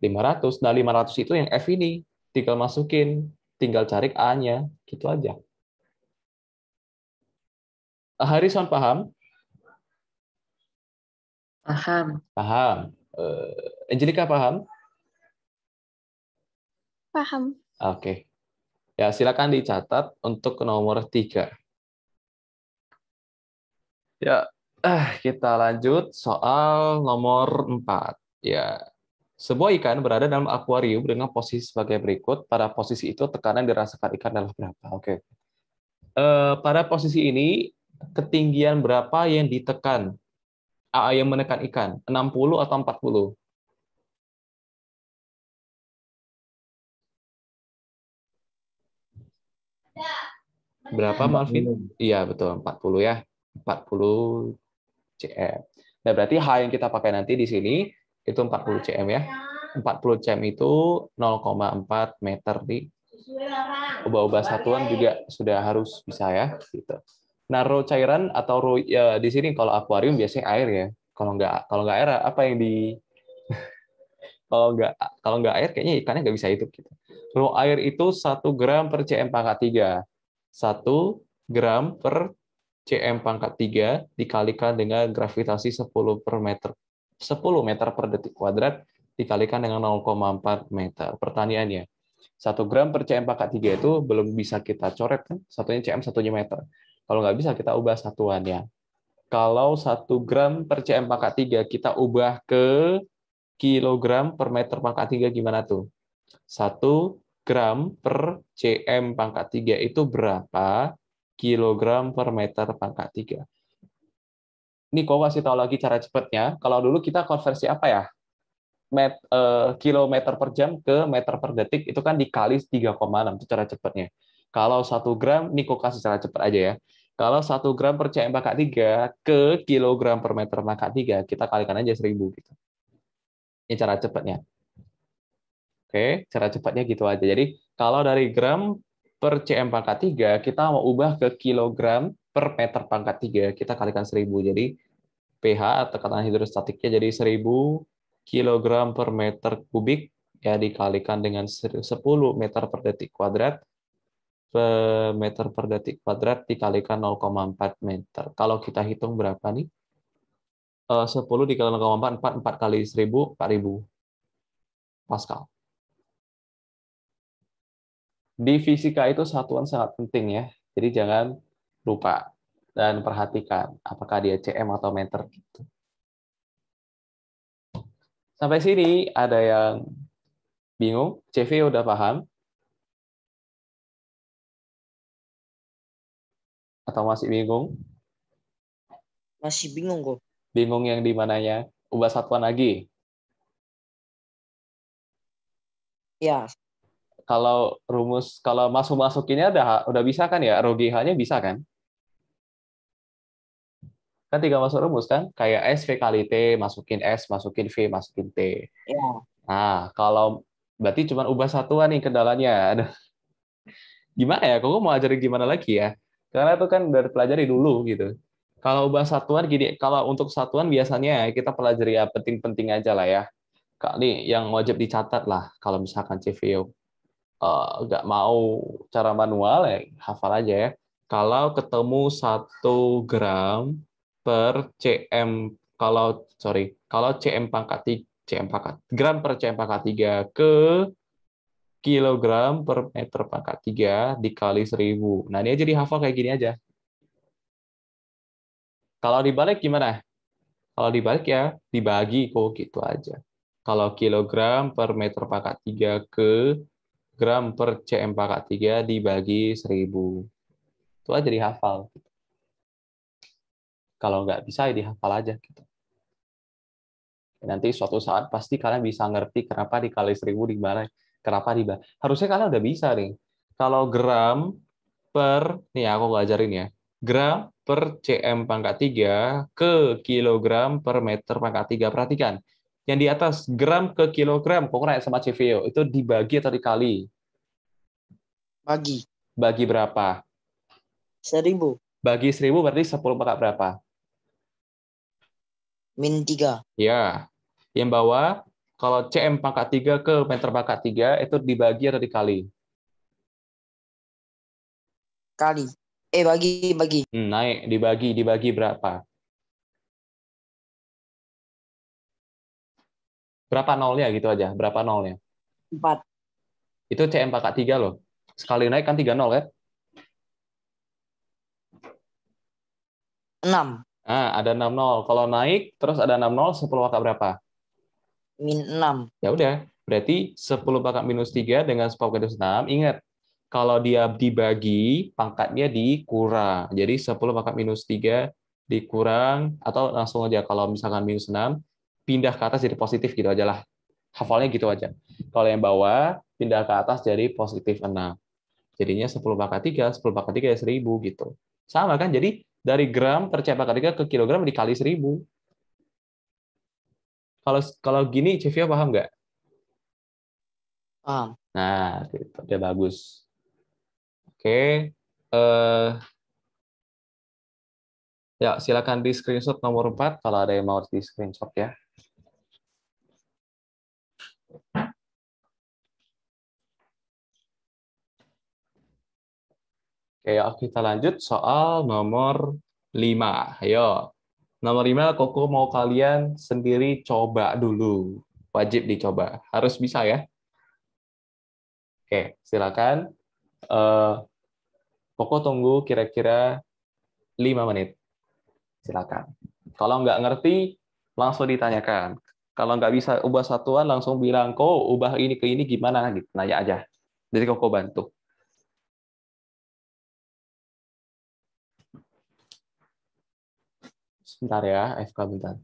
500. Nah, 500 itu yang F ini. Tinggal masukin, tinggal cari A-nya. Gitu aja. Harrison paham? Paham. Paham. Uh, eh, Angelica paham? Paham. Oke. Okay. Ya, silakan dicatat untuk nomor tiga. Ya, eh, kita lanjut soal nomor empat. Ya, sebuah ikan berada dalam akuarium dengan posisi sebagai berikut. Pada posisi itu tekanan dirasakan ikan adalah berapa? Oke. Okay. Uh, eh, pada posisi ini ketinggian berapa yang ditekan? Aa yang menekan ikan, 60 atau 40? Berapa, Malvin? Iya, betul. 40 ya. 40 cm. Nah, berarti H yang kita pakai nanti di sini itu 40 cm ya. 40 cm itu 0,4 meter di ubah-ubah satuan juga sudah harus bisa ya gitu. Nah, cairan atau ro ya, di sini kalau akuarium biasanya air ya. Kalau nggak kalau nggak air apa yang di [laughs] kalau nggak kalau nggak air kayaknya ikannya nggak bisa hidup gitu. Ro air itu 1 gram per cm pangkat 3. 1 gram per cm pangkat 3 dikalikan dengan gravitasi 10 per meter 10 meter per detik kuadrat dikalikan dengan 0,4 meter. Pertanyaannya, 1 gram per cm pangkat 3 itu belum bisa kita coret, kan? Satunya cm, satunya meter. Kalau nggak bisa, kita ubah satuannya. Kalau 1 gram per cm pangkat 3 kita ubah ke kilogram per meter pangkat 3 gimana tuh? 1 gram per cm pangkat 3 itu berapa kilogram per meter pangkat 3? Ini kau kasih tahu lagi cara cepatnya. Kalau dulu kita konversi apa ya? Met, uh, kilometer per jam ke meter per detik itu kan dikali 3,6 itu cara cepatnya. Kalau 1 gram, ini kok kasih cara cepat aja ya. Kalau 1 gram per cm pangkat 3 ke kilogram per meter pangkat 3, kita kalikan aja 1000 gitu. Ini cara cepatnya. Oke, cara cepatnya gitu aja. Jadi kalau dari gram per cm pangkat 3, kita mau ubah ke kilogram per meter pangkat 3 kita kalikan 1000. Jadi pH tekanan hidrostatiknya jadi 1000 kg per meter kubik ya dikalikan dengan 10 meter per detik kuadrat per meter per detik kuadrat dikalikan 0,4 meter. Kalau kita hitung berapa nih? 10 dikali 0,4, 4, 4 kali 1000, 4000 Pascal. Di fisika itu satuan sangat penting ya. Jadi jangan lupa dan perhatikan apakah dia cm atau meter gitu. Sampai sini ada yang bingung? CV udah paham? Atau masih bingung? Masih bingung kok. Bingung yang di mananya? Ubah satuan lagi. Ya. Kalau rumus kalau masuk masukinnya udah udah bisa kan ya? Rogi nya bisa kan? kan tiga masuk rumus kan kayak s v kali t masukin s masukin v masukin t yeah. nah kalau berarti cuma ubah satuan nih kendalanya gimana ya kok mau ajarin gimana lagi ya karena itu kan dari pelajari dulu gitu kalau ubah satuan gini kalau untuk satuan biasanya kita pelajari ya penting-penting aja lah ya kali yang wajib dicatat lah kalau misalkan CVO eh, nggak uh, mau cara manual ya hafal aja ya kalau ketemu satu gram per cm kalau sorry kalau cm pangkat tiga cm pangkat gram per cm pangkat 3 ke kilogram per meter pangkat 3 dikali 1000. Nah, ini jadi hafal kayak gini aja. Kalau dibalik gimana? Kalau dibalik ya dibagi kok gitu aja. Kalau kilogram per meter pangkat 3 ke gram per cm pangkat 3 dibagi 1000. Itu aja dihafal. Kalau nggak bisa, ya dihafal aja. Gitu. Nanti suatu saat pasti kalian bisa ngerti kenapa dikali seribu dibalik, kenapa di Harusnya kalian udah bisa nih. Kalau gram per, nih aku ngajarin ya, gram per cm pangkat 3 ke kilogram per meter pangkat 3. Perhatikan, yang di atas gram ke kilogram, kok pokoknya sama CVO, itu dibagi atau dikali? Bagi. Bagi berapa? Seribu. Bagi seribu berarti 10 pangkat berapa? Min 3. Ya. Yang bawah, kalau CM pangkat 3 ke meter pangkat 3, itu dibagi atau dikali? Kali. Eh, bagi, bagi. Hmm, naik, dibagi. Dibagi berapa? Berapa nolnya gitu aja? Berapa nolnya? 4. Itu CM pangkat 3 loh. Sekali naik kan 3 nol kan? 6. Ah, ada 60. Kalau naik terus ada 60, 10 pangkat berapa? Min 6. Ya udah, berarti 10 pangkat minus 3 dengan 10 pangkat minus 6. Ingat, kalau dia dibagi, pangkatnya dikurang. Jadi 10 pangkat minus 3 dikurang, atau langsung aja kalau misalkan minus 6, pindah ke atas jadi positif gitu aja lah. Hafalnya gitu aja. Kalau yang bawah, pindah ke atas jadi positif 6. Jadinya 10 pangkat 3, 10 pangkat 3 ya 1000 gitu. Sama kan? Jadi dari gram tercetak ketika ke kilogram dikali seribu. Kalau kalau gini Cevio paham nggak? Paham. Nah, itu dia bagus. Oke. Uh, ya, silakan di screenshot nomor 4 kalau ada yang mau di screenshot ya. Oke, oh, kita lanjut soal nomor 5. Ayo. Nomor 5, Koko mau kalian sendiri coba dulu. Wajib dicoba. Harus bisa ya. Oke, silakan. Eh Koko tunggu kira-kira 5 menit. Silakan. Kalau nggak ngerti, langsung ditanyakan. Kalau nggak bisa ubah satuan, langsung bilang, kok ubah ini ke ini gimana? gitu Nanya aja. Jadi Koko bantu. sebentar ya, FK bentar.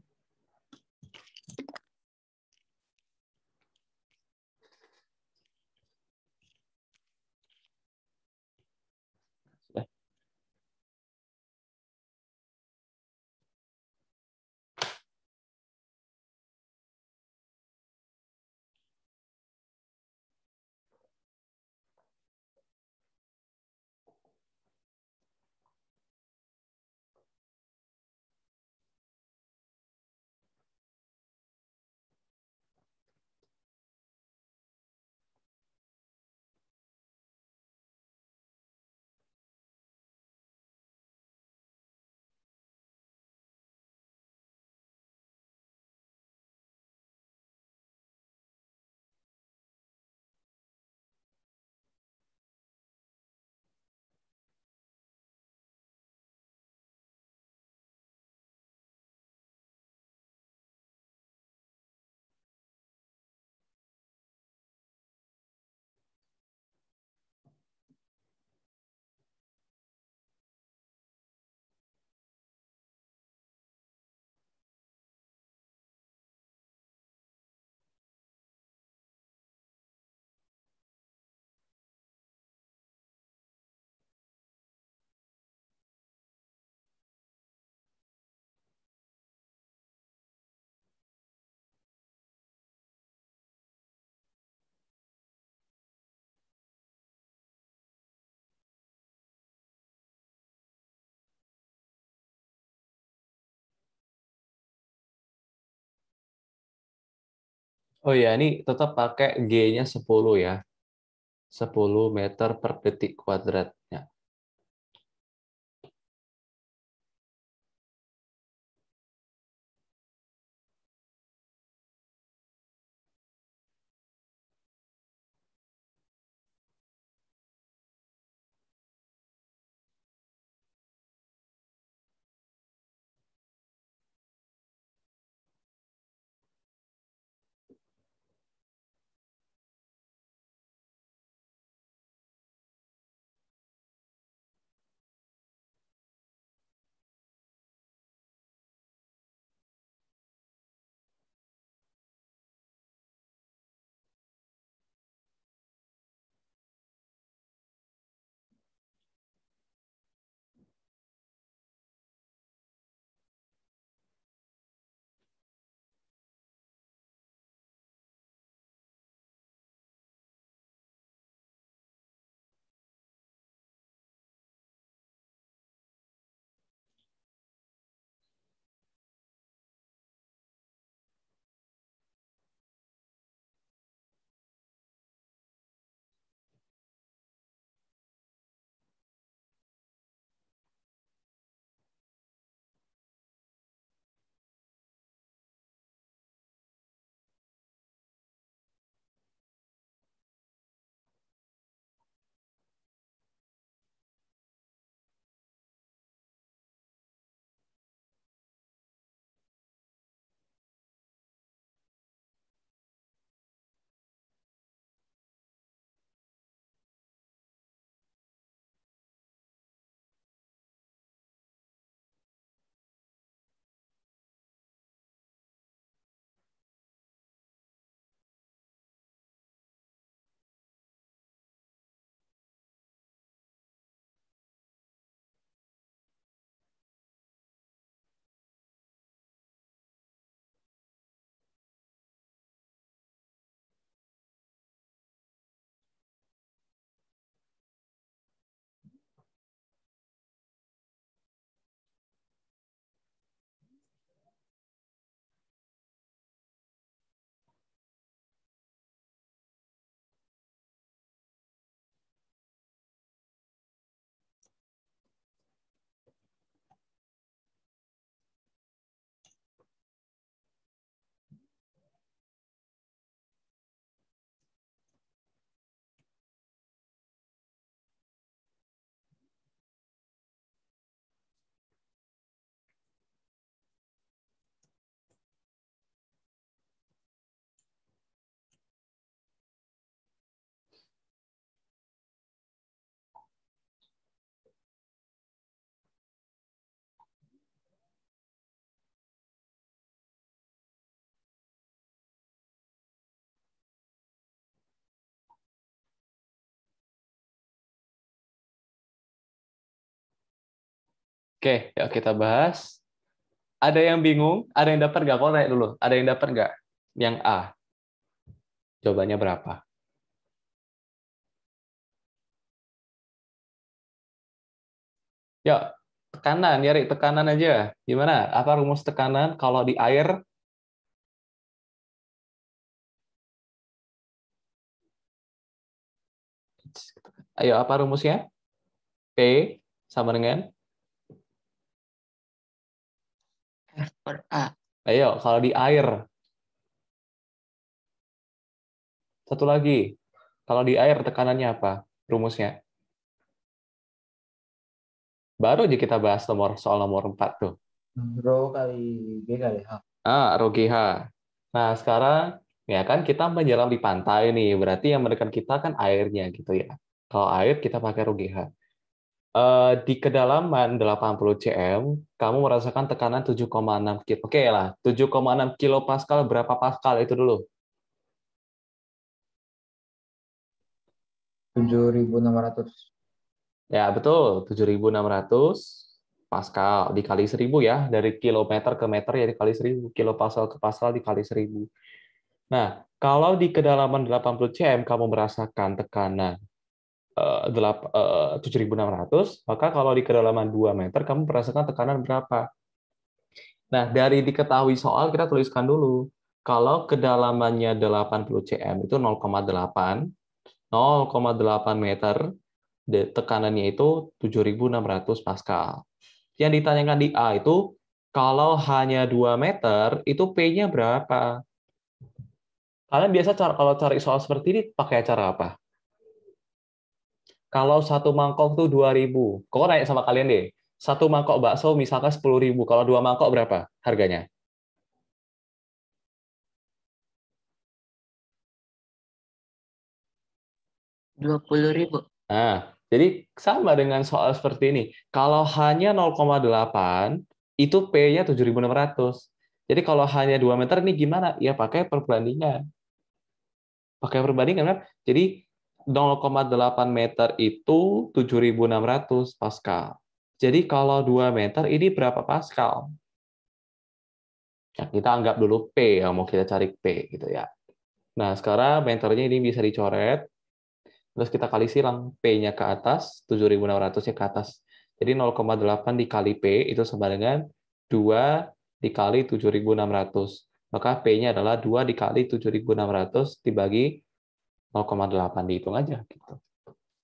Oh ya, ini tetap pakai G-nya 10 ya. 10 meter per detik kuadratnya. Oke, yuk kita bahas. Ada yang bingung? Ada yang dapat nggak? Kau naik dulu. Ada yang dapat nggak? Yang A. Jawabannya berapa? Yuk, tekanan. Nyari tekanan aja. Gimana? Apa rumus tekanan kalau di air? Ayo, apa rumusnya? P sama dengan F per A. Ayo, kalau di air. Satu lagi, kalau di air tekanannya apa? Rumusnya. Baru aja kita bahas nomor soal nomor 4 tuh. Rho kali G kali H. Ah, Rho GH. Nah, sekarang ya kan kita menyelam di pantai nih, berarti yang menekan kita kan airnya gitu ya. Kalau air kita pakai Rho GH. Eh, di kedalaman 80 cm, kamu merasakan tekanan 7,6 kilo. Oke okay lah, 7,6 kilo pascal berapa pascal itu dulu? 7.600. Ya, betul. 7.600 pascal dikali seribu ya, dari kilometer ke meter ya dikali seribu kilo pascal ke pascal dikali seribu. Nah, kalau di kedalaman 80 cm kamu merasakan tekanan 7600, eh, eh, maka kalau di kedalaman 2 meter kamu merasakan tekanan berapa? Nah, dari diketahui soal kita tuliskan dulu. Kalau kedalamannya 80 cm itu 0,8, 0,8 meter, tekanannya itu 7600 pascal. Yang ditanyakan di A itu, kalau hanya 2 meter, itu P-nya berapa? Kalian biasa cara, kalau cari soal seperti ini pakai cara apa? Kalau satu mangkok tuh dua ribu, Kok naik sama kalian deh. Satu mangkok bakso misalkan sepuluh ribu, Kalau dua mangkok berapa harganya? Dua puluh ribu. Nah, jadi sama dengan soal seperti ini. Kalau hanya 0,8, itu P-nya ratus. Jadi kalau hanya dua meter, ini gimana? Ya pakai perbandingan. Pakai perbandingan, kan? Jadi 0,8 meter itu 7.600 Pascal. Jadi kalau 2 meter ini berapa Pascal? Ya, kita anggap dulu P, ya, mau kita cari P gitu ya. Nah, sekarang meternya ini bisa dicoret. Terus kita kali silang P-nya ke atas, 7600 ya ke atas. Jadi 0,8 dikali P itu sama dengan 2 dikali 7.600. Maka P-nya adalah 2 dikali 7.600 dibagi 0,8 dihitung aja gitu.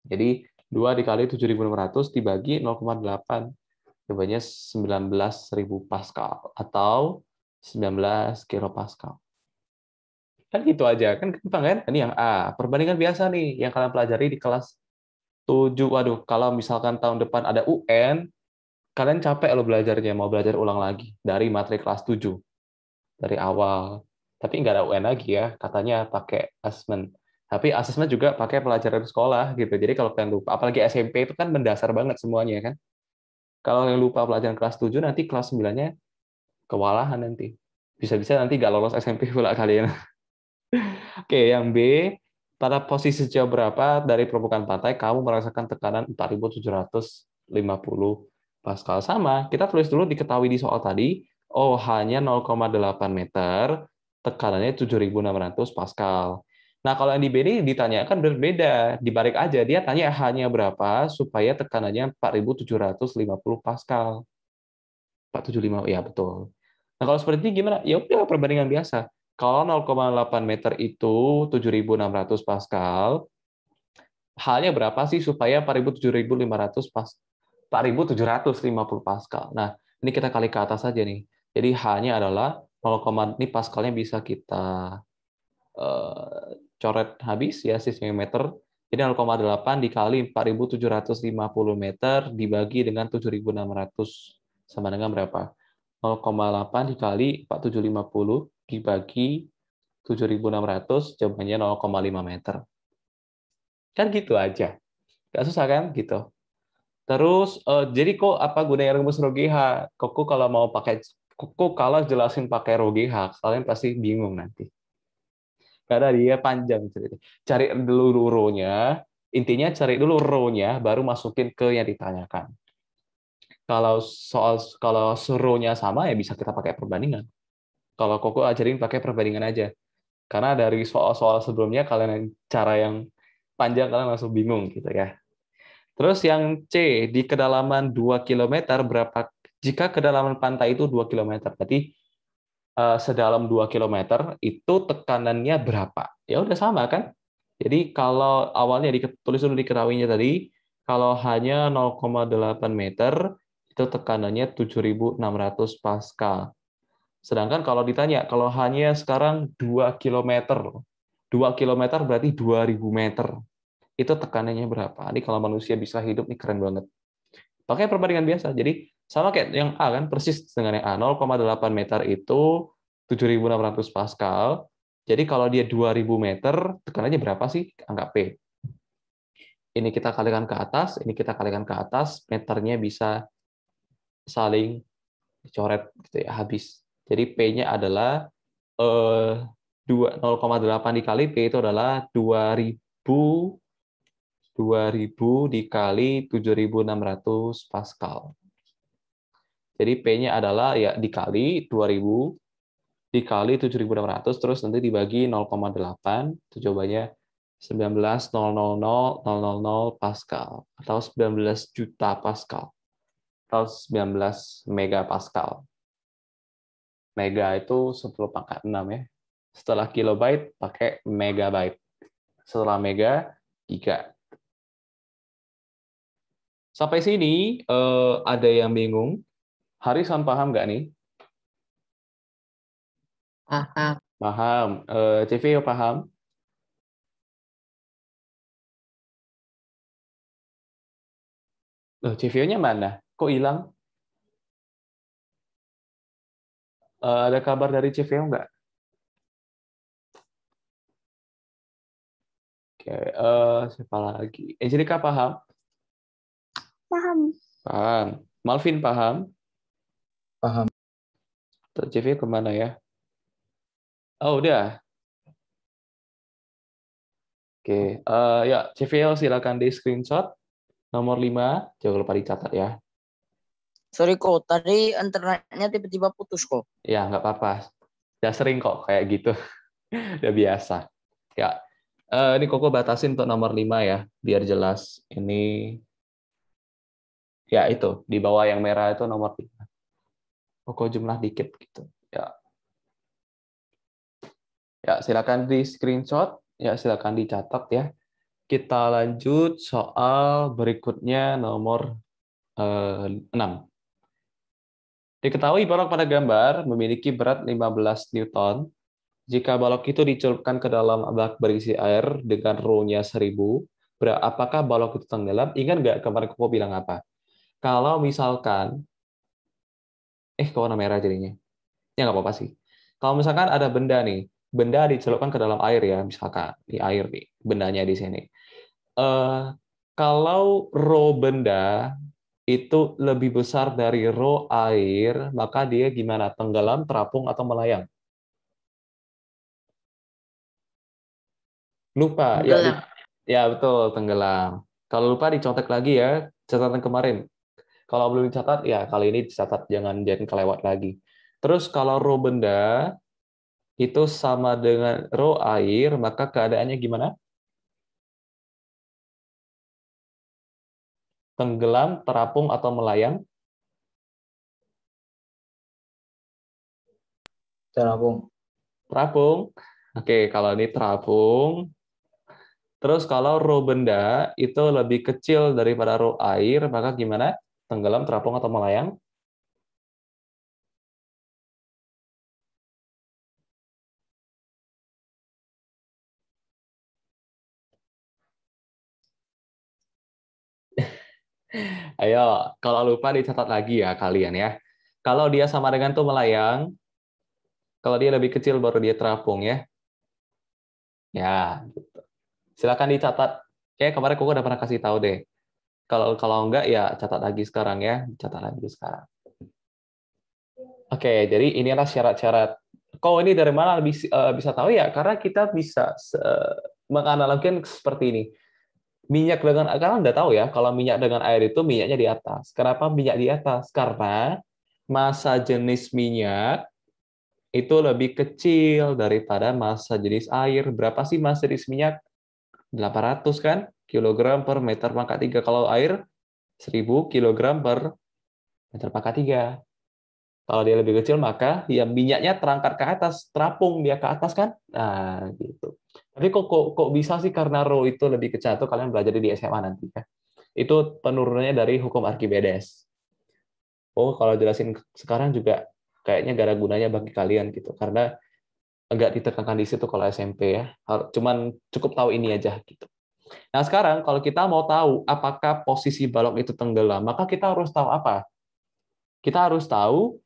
Jadi 2 dikali 7500 dibagi 0,8. Jawabannya 19.000 Pascal atau 19 kilopascal. Kan gitu aja, kan gampang kan? Ini yang A, perbandingan biasa nih yang kalian pelajari di kelas 7. Waduh, kalau misalkan tahun depan ada UN, kalian capek lo belajarnya, mau belajar ulang lagi dari materi kelas 7. Dari awal. Tapi nggak ada UN lagi ya, katanya pakai asmen tapi asesmen juga pakai pelajaran sekolah gitu. Jadi kalau kalian lupa, apalagi SMP itu kan mendasar banget semuanya kan. Kalau kalian lupa pelajaran kelas 7, nanti kelas 9-nya kewalahan nanti. Bisa-bisa nanti nggak lolos SMP [laughs] pula kalian. Oke, yang B, pada posisi sejauh berapa dari permukaan pantai kamu merasakan tekanan 4750 Pascal? Sama, kita tulis dulu diketahui di soal tadi, oh hanya 0,8 meter, tekanannya 7600 Pascal Nah, kalau yang di BRI ditanyakan berbeda, dibalik aja. Dia tanya hanya berapa supaya tekanannya 4750 Pascal. 475, ya betul. Nah, kalau seperti ini gimana? Ya udah perbandingan biasa. Kalau 0,8 meter itu 7600 Pascal, halnya berapa sih supaya 47.500 pas 4750 Pascal. Nah, ini kita kali ke atas saja nih. Jadi H-nya adalah 0, ini Pascalnya bisa kita eh, coret habis ya sisinya meter. Jadi 0,8 dikali 4.750 meter dibagi dengan 7.600 sama dengan berapa? 0,8 dikali 4.750 dibagi 7.600 jawabannya 0,5 meter. Kan gitu aja. Gak susah kan gitu. Terus uh, jadi kok apa gunanya rumus RoGH? Kok kalau mau pakai kok kalau jelasin pakai RoGH, kalian pasti bingung nanti karena dia panjang ceritanya. Cari dulu row intinya cari dulu row baru masukin ke yang ditanyakan. Kalau soal kalau row sama ya bisa kita pakai perbandingan. Kalau Koko ajarin pakai perbandingan aja. Karena dari soal-soal sebelumnya kalian cara yang panjang kalian langsung bingung gitu ya. Terus yang C, di kedalaman 2 km berapa jika kedalaman pantai itu 2 km, berarti Eh, sedalam 2 km itu tekanannya berapa? Ya udah sama kan? Jadi kalau awalnya ditulis dulu di kerawinya tadi, kalau hanya 0,8 meter itu tekanannya 7.600 pascal. Sedangkan kalau ditanya kalau hanya sekarang 2 km. 2 km berarti 2000 meter. Itu tekanannya berapa? Ini kalau manusia bisa hidup nih keren banget. Pakai perbandingan biasa. Jadi sama kayak yang A kan, persis dengan yang A. 0,8 meter itu 7.600 Pascal. Jadi kalau dia 2.000 meter, tekanannya berapa sih? Angka P. Ini kita kalikan ke atas, ini kita kalikan ke atas, meternya bisa saling coret gitu ya, habis. Jadi P-nya adalah eh, 0,8 dikali P itu adalah 2000 2000 dikali 7600 Pascal. Jadi P-nya adalah ya dikali 2000 dikali 7600 terus nanti dibagi 0,8 itu jawabannya 19.000.000 Pascal atau 19 juta Pascal atau 19 pascal. Mega itu 10 pangkat 6 ya. Setelah kilobyte pakai megabyte. Setelah mega giga. Sampai sini eh, ada yang bingung Harisan paham nggak nih? Paham. Paham. Uh, eh, CV paham? Loh, CVO-nya mana? Kok hilang? Eh, ada kabar dari CVO nggak? Oke, okay, uh, eh, siapa lagi? Angelica paham? Paham. Paham. Malvin paham? Paham. CV kemana ya? Oh, udah. Oke, okay. uh, eh, ya CVL silakan di screenshot nomor 5, jangan lupa dicatat ya. Sorry kok, tadi internetnya tiba-tiba putus kok. Ya, nggak apa-apa. Udah sering kok kayak gitu. [laughs] Udah biasa. Ya, uh, ini Koko batasin untuk nomor 5 ya, biar jelas. Ini, ya itu, di bawah yang merah itu nomor 5 pokok jumlah dikit gitu ya ya silakan di screenshot ya silakan dicatat ya kita lanjut soal berikutnya nomor eh, 6 diketahui balok pada gambar memiliki berat 15 newton jika balok itu dicelupkan ke dalam bak berisi air dengan row-nya 1000 apakah balok itu tenggelam ingat nggak kemarin aku bilang apa kalau misalkan eh ke warna merah jadinya. Ya nggak apa-apa sih. Kalau misalkan ada benda nih, benda dicelupkan ke dalam air ya, misalkan di air nih, bendanya di sini. Uh, kalau roh benda itu lebih besar dari roh air, maka dia gimana? Tenggelam, terapung, atau melayang? Lupa. Ya, ya betul, tenggelam. Kalau lupa dicontek lagi ya, catatan kemarin. Kalau belum dicatat, ya kali ini dicatat, jangan jangan kelewat lagi. Terus kalau roh benda itu sama dengan roh air, maka keadaannya gimana? Tenggelam, terapung, atau melayang? Terapung. Terapung. Oke, kalau ini terapung, Terus kalau roh benda itu lebih kecil daripada roh air, maka gimana? Tenggelam, terapung, atau melayang? [laughs] Ayo, kalau lupa dicatat lagi ya kalian ya. Kalau dia sama dengan tuh melayang, kalau dia lebih kecil baru dia terapung ya. Ya, gitu. Silakan dicatat. Kayak kemarin aku udah pernah kasih tahu deh. Kalau kalau enggak ya catat lagi sekarang ya, catat lagi sekarang. Oke, okay, jadi inilah syarat-syarat. Kau ini dari mana bisa, eh, bisa tahu ya? Karena kita bisa uh, menganalogikan seperti ini. Minyak dengan kalian udah tahu ya, kalau minyak dengan air itu minyaknya di atas. Kenapa minyak di atas? Karena masa jenis minyak itu lebih kecil daripada masa jenis air. Berapa sih masa jenis minyak? 800 kan? kg per meter pangkat 3. Kalau air, 1000 kg per meter pangkat 3. Kalau dia lebih kecil, maka ya minyaknya terangkat ke atas, terapung dia ke atas kan? Nah, gitu. Tapi kok, kok, kok bisa sih karena rho itu lebih kecil? Itu kalian belajar di SMA nanti ya. Itu penurunannya dari hukum Archimedes. Oh, kalau jelasin sekarang juga kayaknya gara ada gunanya bagi kalian gitu. Karena agak ditekankan di situ kalau SMP ya. Cuman cukup tahu ini aja gitu. Nah, sekarang kalau kita mau tahu apakah posisi balok itu tenggelam, maka kita harus tahu apa? Kita harus tahu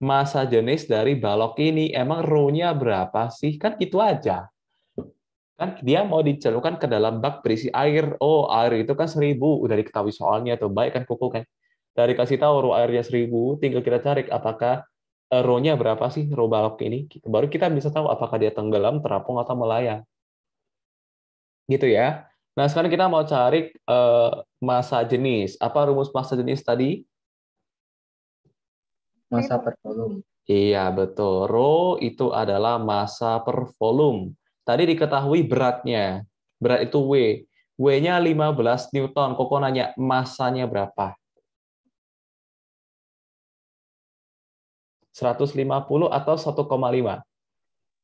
masa jenis dari balok ini. Emang rho-nya berapa sih? Kan itu aja. Kan dia mau dicelupkan ke dalam bak berisi air. Oh, air itu kan seribu. Udah diketahui soalnya tuh. Baik kan kuku kan? Dari kasih tahu rho airnya seribu, tinggal kita cari apakah eh, rho-nya berapa sih row balok ini. Baru kita bisa tahu apakah dia tenggelam, terapung, atau melayang. Gitu ya. Nah, sekarang kita mau cari uh, masa jenis. Apa rumus masa jenis tadi? Masa per volume. Iya, betul. Rho itu adalah masa per volume. Tadi diketahui beratnya. Berat itu W. W-nya 15 Newton. Koko nanya, masanya berapa? 150 atau 1,5?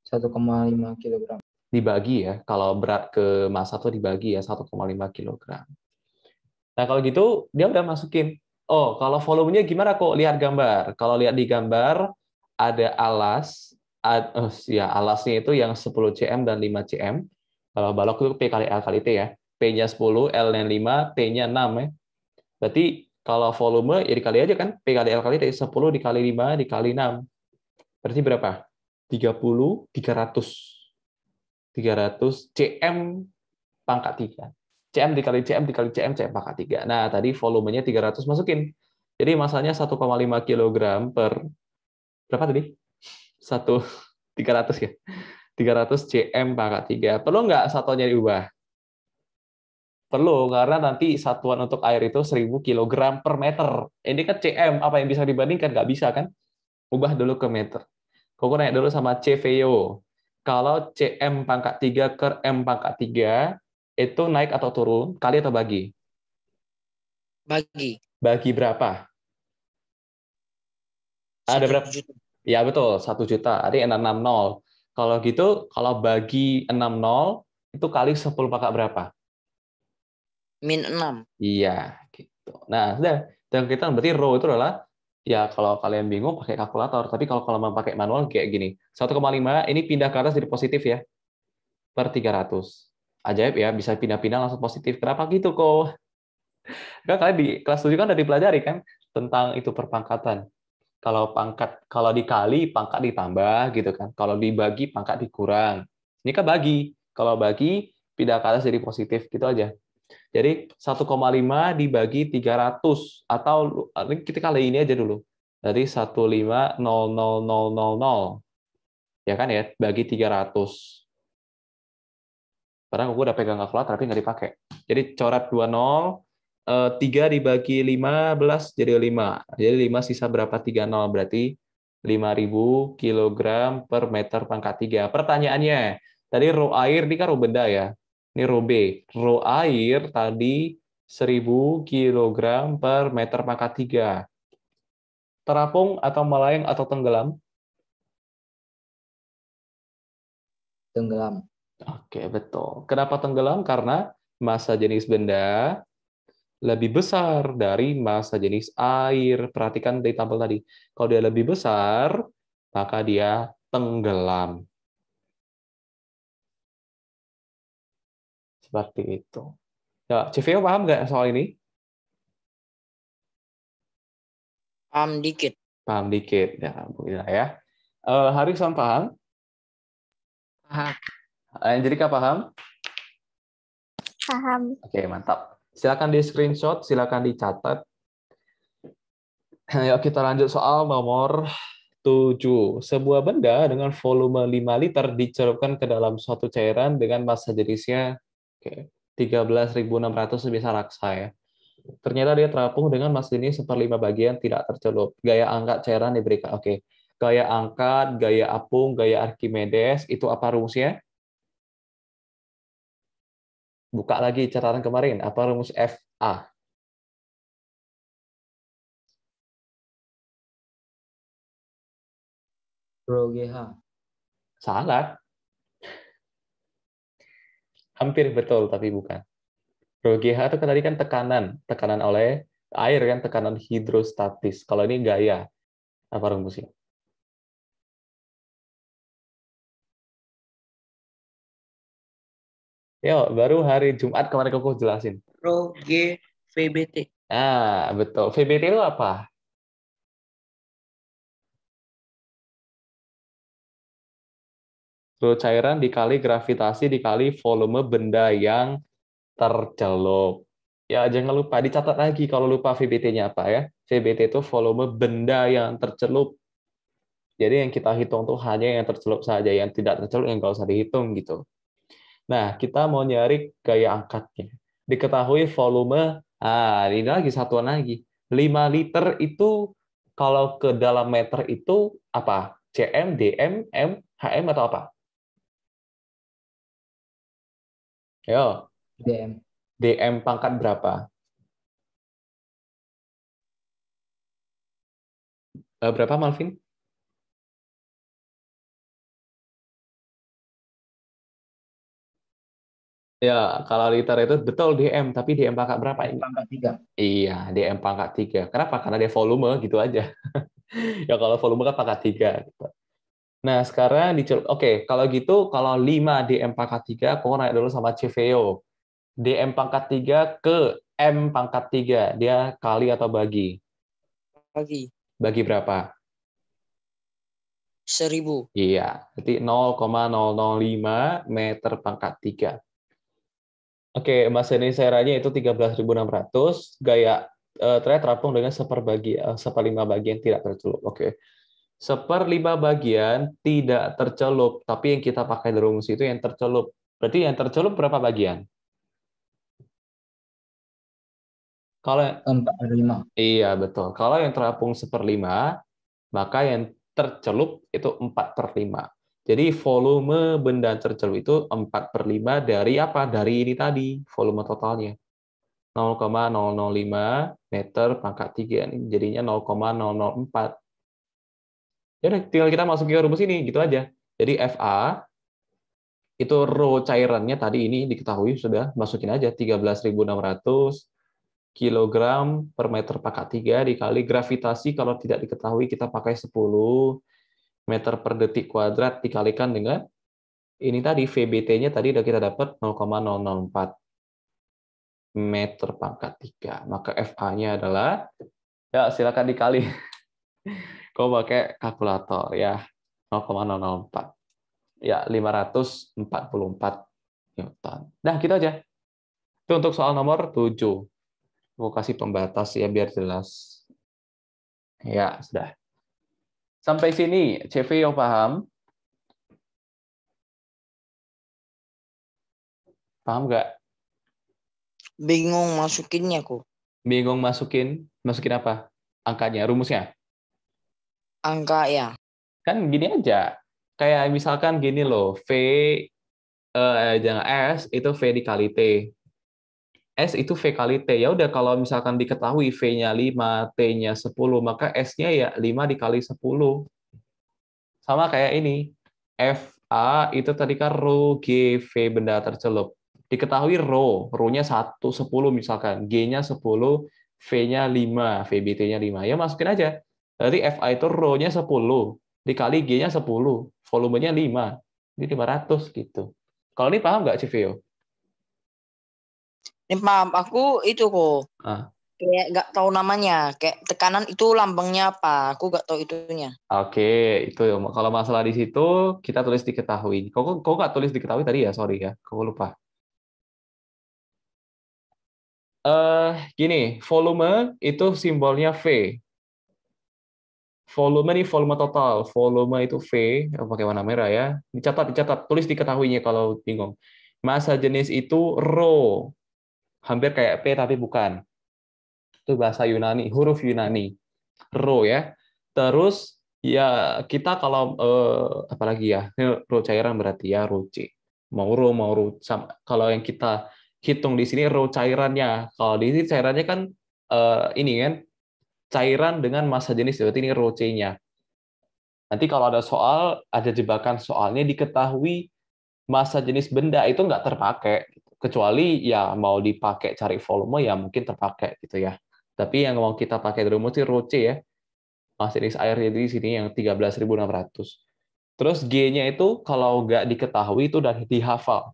1,5 kilogram dibagi ya, kalau berat ke massa tuh dibagi ya 1,5 kg. Nah, kalau gitu dia udah masukin. Oh, kalau volumenya gimana kok? Lihat gambar. Kalau lihat di gambar ada alas ad, uh, ya alasnya itu yang 10 cm dan 5 cm. Kalau balok itu P kali L kali T ya. P-nya 10, L-nya 5, T-nya 6 ya. Berarti kalau volume ya dikali aja kan P kali L kali T 10 dikali 5 dikali 6. Berarti berapa? 30 300 300 cm pangkat 3. cm dikali cm dikali cm cm pangkat 3. Nah, tadi volumenya 300 masukin. Jadi masanya 1,5 kg per berapa tadi? 1 300 ya. 300 cm pangkat 3. Perlu nggak satuannya diubah? Perlu, karena nanti satuan untuk air itu 1000 kg per meter. Ini kan cm, apa yang bisa dibandingkan? Nggak bisa kan? Ubah dulu ke meter. Kok nanya dulu sama CVO kalau CM pangkat 3 ke M pangkat 3 itu naik atau turun, kali atau bagi? Bagi. Bagi berapa? Ada berapa? Juta. Ya betul, 1 juta. Ada 660. Kalau gitu, kalau bagi 60, itu kali 10 pangkat berapa? Min 6. Iya, gitu. Nah, sudah. Dan kita berarti row itu adalah ya kalau kalian bingung pakai kalkulator. Tapi kalau kalau pakai manual kayak gini. 1,5 ini pindah ke atas jadi positif ya. Per 300. Ajaib ya, bisa pindah-pindah langsung positif. Kenapa gitu kok? [laughs] Kan kalian di kelas 7 kan udah dipelajari kan tentang itu perpangkatan. Kalau pangkat kalau dikali pangkat ditambah gitu kan. Kalau dibagi pangkat dikurang. Ini kan bagi. Kalau bagi pindah ke atas jadi positif gitu aja. Jadi 1,5 dibagi 300 atau kita kali ini aja dulu. Jadi 1500000. Ya kan ya, bagi 300. Padahal aku udah pegang kalkulator tapi nggak dipakai. Jadi coret 20 3 eh, dibagi 15 jadi 5. Jadi 5 sisa berapa? 30 berarti 5000 kg per meter pangkat 3. Pertanyaannya, tadi roh air ini kan roh benda ya. Ini rho B. Rho air tadi 1000 kg per meter pangkat 3. Terapung atau melayang atau tenggelam? Tenggelam. Oke, betul. Kenapa tenggelam? Karena massa jenis benda lebih besar dari massa jenis air. Perhatikan di tabel tadi. Kalau dia lebih besar, maka dia tenggelam. Seperti itu. Ya, CVO paham nggak soal ini? Paham dikit. Paham dikit, ya Ila ya. Uh, eh, Harison paham? Paham. Eh, Angelika paham? Paham. Oke, mantap. Silakan di screenshot, silakan dicatat. Ayo kita lanjut soal nomor 7. Sebuah benda dengan volume 5 liter dicelupkan ke dalam suatu cairan dengan massa jenisnya Oke. 13.600 bisa raksa ya. Ternyata dia terapung dengan mas ini seperlima bagian tidak tercelup. Gaya angkat cairan diberikan. Oke. Gaya angkat, gaya apung, gaya Archimedes, itu apa rumusnya? Buka lagi catatan kemarin. Apa rumus FA? Rho GH. Salah. Hampir betul, tapi bukan. Rho GH itu kan tadi kan tekanan, tekanan oleh air kan, tekanan hidrostatis. Kalau ini gaya, apa rumusnya? Yo, ya, baru hari Jumat kemarin aku jelasin. Rho G VBT. Ah, betul. VBT itu apa? Suhu cairan dikali gravitasi dikali volume benda yang tercelup. Ya, jangan lupa dicatat lagi kalau lupa VBT-nya apa ya. VBT itu volume benda yang tercelup. Jadi yang kita hitung tuh hanya yang tercelup saja, yang tidak tercelup yang nggak usah dihitung gitu. Nah, kita mau nyari gaya angkatnya. Diketahui volume, ah ini lagi satuan lagi. 5 liter itu kalau ke dalam meter itu apa? cm, dm, m, hm atau apa? Yo. DM. DM pangkat berapa? Uh, berapa Malvin? Ya, kalau liter itu betul DM, tapi DM pangkat berapa ini? Pangkat tiga. Iya, DM pangkat tiga. Kenapa? Karena dia volume gitu aja. [laughs] ya kalau volume kan pangkat tiga. gitu. Nah, sekarang di oke, okay, kalau gitu kalau 5 DM pangkat 3 aku naik dulu sama CVO. DM pangkat 3 ke M pangkat 3, dia kali atau bagi? Bagi. Bagi berapa? 1000. Iya, jadi 0,005 meter pangkat 3. Oke, Mas ini seranya itu 13.600, gaya eh, terapung dengan seperbagi, eh, seperlima bagian tidak tercelup. Oke seperlima bagian tidak tercelup, tapi yang kita pakai di rumus itu yang tercelup. Berarti yang tercelup berapa bagian? Kalau empat lima. Iya, betul. Kalau yang terapung seperlima, maka yang tercelup itu empat per lima. Jadi volume benda tercelup itu empat per lima dari apa? Dari ini tadi, volume totalnya. 0,005 meter pangkat 3. Jadinya 0,004 ya udah tinggal kita masukin ke rumus ini gitu aja jadi FA itu row cairannya tadi ini diketahui sudah masukin aja 13.600 kilogram per meter pangkat 3 dikali gravitasi kalau tidak diketahui kita pakai 10 meter per detik kuadrat dikalikan dengan ini tadi VBT-nya tadi udah kita dapat 0,004 meter pangkat 3. Maka FA-nya adalah ya silakan dikali Kau pakai kalkulator ya 0,004. Ya 544 Newton. Nah kita gitu aja. Itu untuk soal nomor 7. Gue kasih pembatas ya biar jelas. Ya sudah. Sampai sini CV yang paham. Paham nggak? Bingung masukinnya, kok. Bingung masukin? Masukin apa? Angkanya, rumusnya? angka ya kan gini aja kayak misalkan gini loh v eh, eh, jangan s itu v dikali t S itu V kali T. Ya udah kalau misalkan diketahui V-nya 5, T-nya 10, maka S-nya ya 5 dikali 10. Sama kayak ini. F A itu tadi kan rho G V benda tercelup. Diketahui rho, rho-nya 1 10 misalkan, G-nya 10, V-nya 5, VBT-nya 5. Ya masukin aja. Jadi FI itu row-nya 10, dikali G-nya 10, volumenya 5. Ini 500 gitu. Kalau ini paham nggak, Civio? Ini paham. Aku itu kok. Ah. Kayak nggak tahu namanya. Kayak tekanan itu lambangnya apa. Aku nggak tahu itunya. Oke, itu ya. kalau masalah di situ kita tulis diketahui. Kok kok nggak tulis diketahui tadi ya? Sorry ya, kok lupa. Eh, uh, gini, volume itu simbolnya V. Volume ini volume total, volume itu V pakai warna merah ya. Dicatat, dicatat, tulis diketahuinya kalau bingung. Masa jenis itu rho. Hampir kayak P tapi bukan. Itu bahasa Yunani, huruf Yunani. Rho ya. Terus ya kita kalau eh, apalagi ya, rho cairan berarti ya rho C. Mau rho mau rho sama kalau yang kita hitung di sini rho cairannya. Kalau di sini cairannya kan eh, ini kan cairan dengan massa jenis, berarti ini rho C-nya. Nanti kalau ada soal, ada jebakan soalnya diketahui massa jenis benda itu nggak terpakai. Kecuali ya mau dipakai cari volume ya mungkin terpakai gitu ya. Tapi yang mau kita pakai dari rumus sih rho ya. Massa jenis air jadi di sini yang 13.600. Terus G-nya itu kalau nggak diketahui itu udah dihafal.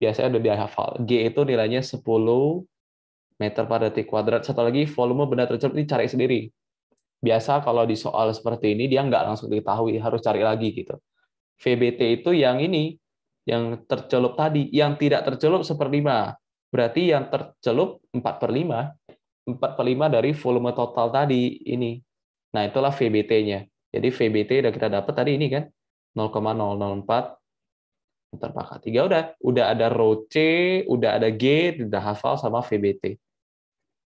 Biasanya udah dihafal. G itu nilainya 10 meter per detik kuadrat. Satu lagi, volume benda tercelup ini cari sendiri. Biasa kalau di soal seperti ini, dia nggak langsung diketahui, harus cari lagi. gitu. VBT itu yang ini, yang tercelup tadi, yang tidak tercelup seperlima. Berarti yang tercelup 4 per 5, 4 per 5 dari volume total tadi ini. Nah, itulah VBT-nya. Jadi VBT udah kita dapat tadi ini kan, 0,004 meter pangkat 3. Udah, udah ada roce udah ada G, udah hafal sama VBT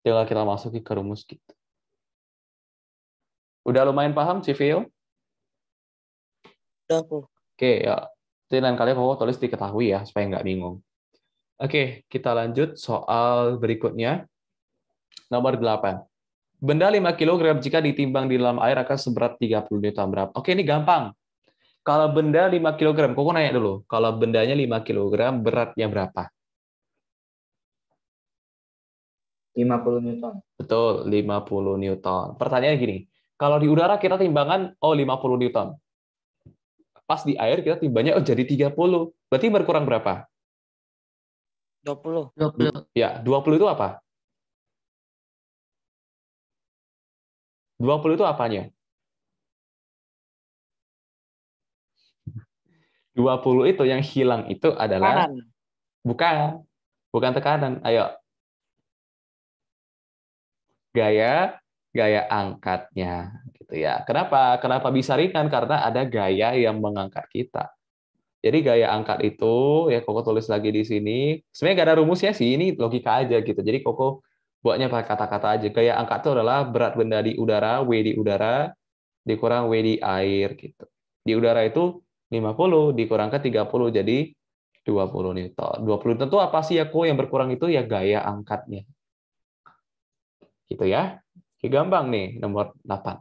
tinggal kita masuki ke rumus kita. Gitu. Udah lumayan paham CVO? Udah aku. Oke, ya. Jadi lain kali aku tulis diketahui ya, supaya nggak bingung. Oke, kita lanjut soal berikutnya. Nomor 8. Benda 5 kg jika ditimbang di dalam air akan seberat 30 Newton berapa? Oke, ini gampang. Kalau benda 5 kg, kok nanya dulu. Kalau bendanya 5 kg, beratnya berapa? 50 Newton. Betul, 50 Newton. Pertanyaannya gini, kalau di udara kita timbangan, oh 50 Newton. Pas di air kita timbangnya, oh jadi 30. Berarti berkurang berapa? 20. 20. Ya, 20 itu apa? 20 itu apanya? 20 itu yang hilang itu adalah tekanan. bukan bukan tekanan. Ayo, gaya gaya angkatnya gitu ya. Kenapa? Kenapa bisa ringan? Karena ada gaya yang mengangkat kita. Jadi gaya angkat itu ya Koko tulis lagi di sini. Sebenarnya gak ada rumusnya sih, ini logika aja gitu. Jadi Koko buatnya pakai kata-kata aja. Gaya angkat itu adalah berat benda di udara, W di udara, dikurang W di air gitu. Di udara itu 50 dikurang ke 30 jadi 20 newton. 20 newton itu apa sih ya Koko? yang berkurang itu ya gaya angkatnya Gitu ya. Oke, gampang nih nomor 8.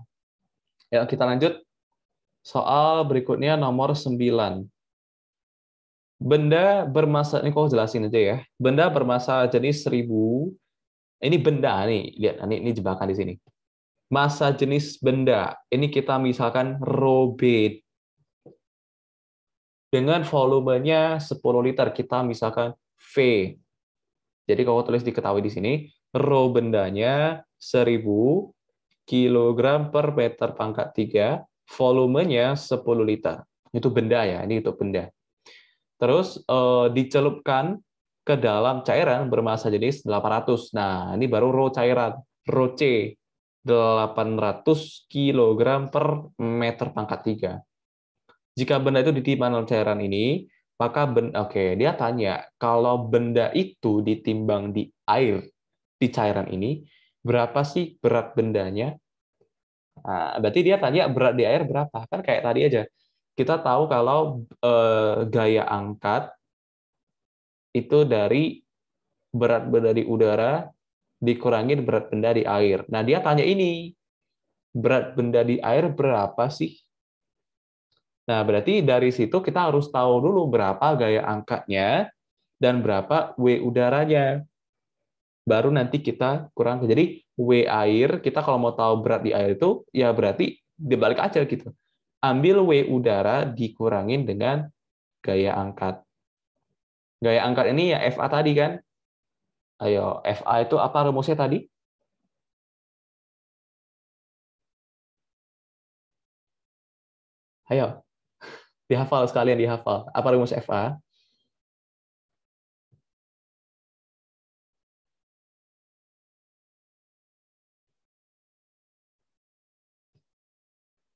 Ya, kita lanjut. Soal berikutnya nomor 9. Benda bermasa ini kok jelasin aja ya. Benda bermasa jenis 1000. Ini benda nih, lihat ini, ini jebakan di sini. Masa jenis benda. Ini kita misalkan rho dengan volumenya 10 liter kita misalkan V. Jadi kalau tulis diketahui di sini, row bendanya 1000 kg per meter pangkat 3, volumenya 10 liter. Itu benda ya, ini itu benda. Terus eh, dicelupkan ke dalam cairan bermassa jenis 800. Nah, ini baru row cairan, row C 800 kg per meter pangkat 3. Jika benda itu ditimpa dalam cairan ini, maka ben, oke, okay, dia tanya kalau benda itu ditimbang di air di cairan ini, berapa sih berat bendanya? Nah, berarti dia tanya berat di air berapa? Kan kayak tadi aja. Kita tahu kalau eh, gaya angkat itu dari berat benda di udara dikurangin berat benda di air. Nah, dia tanya ini, berat benda di air berapa sih? Nah, berarti dari situ kita harus tahu dulu berapa gaya angkatnya dan berapa W udaranya baru nanti kita kurang. Jadi W air, kita kalau mau tahu berat di air itu, ya berarti dibalik aja gitu. Ambil W udara dikurangin dengan gaya angkat. Gaya angkat ini ya FA tadi kan? Ayo, FA itu apa rumusnya tadi? Ayo, dihafal sekalian dihafal. Apa rumus FA?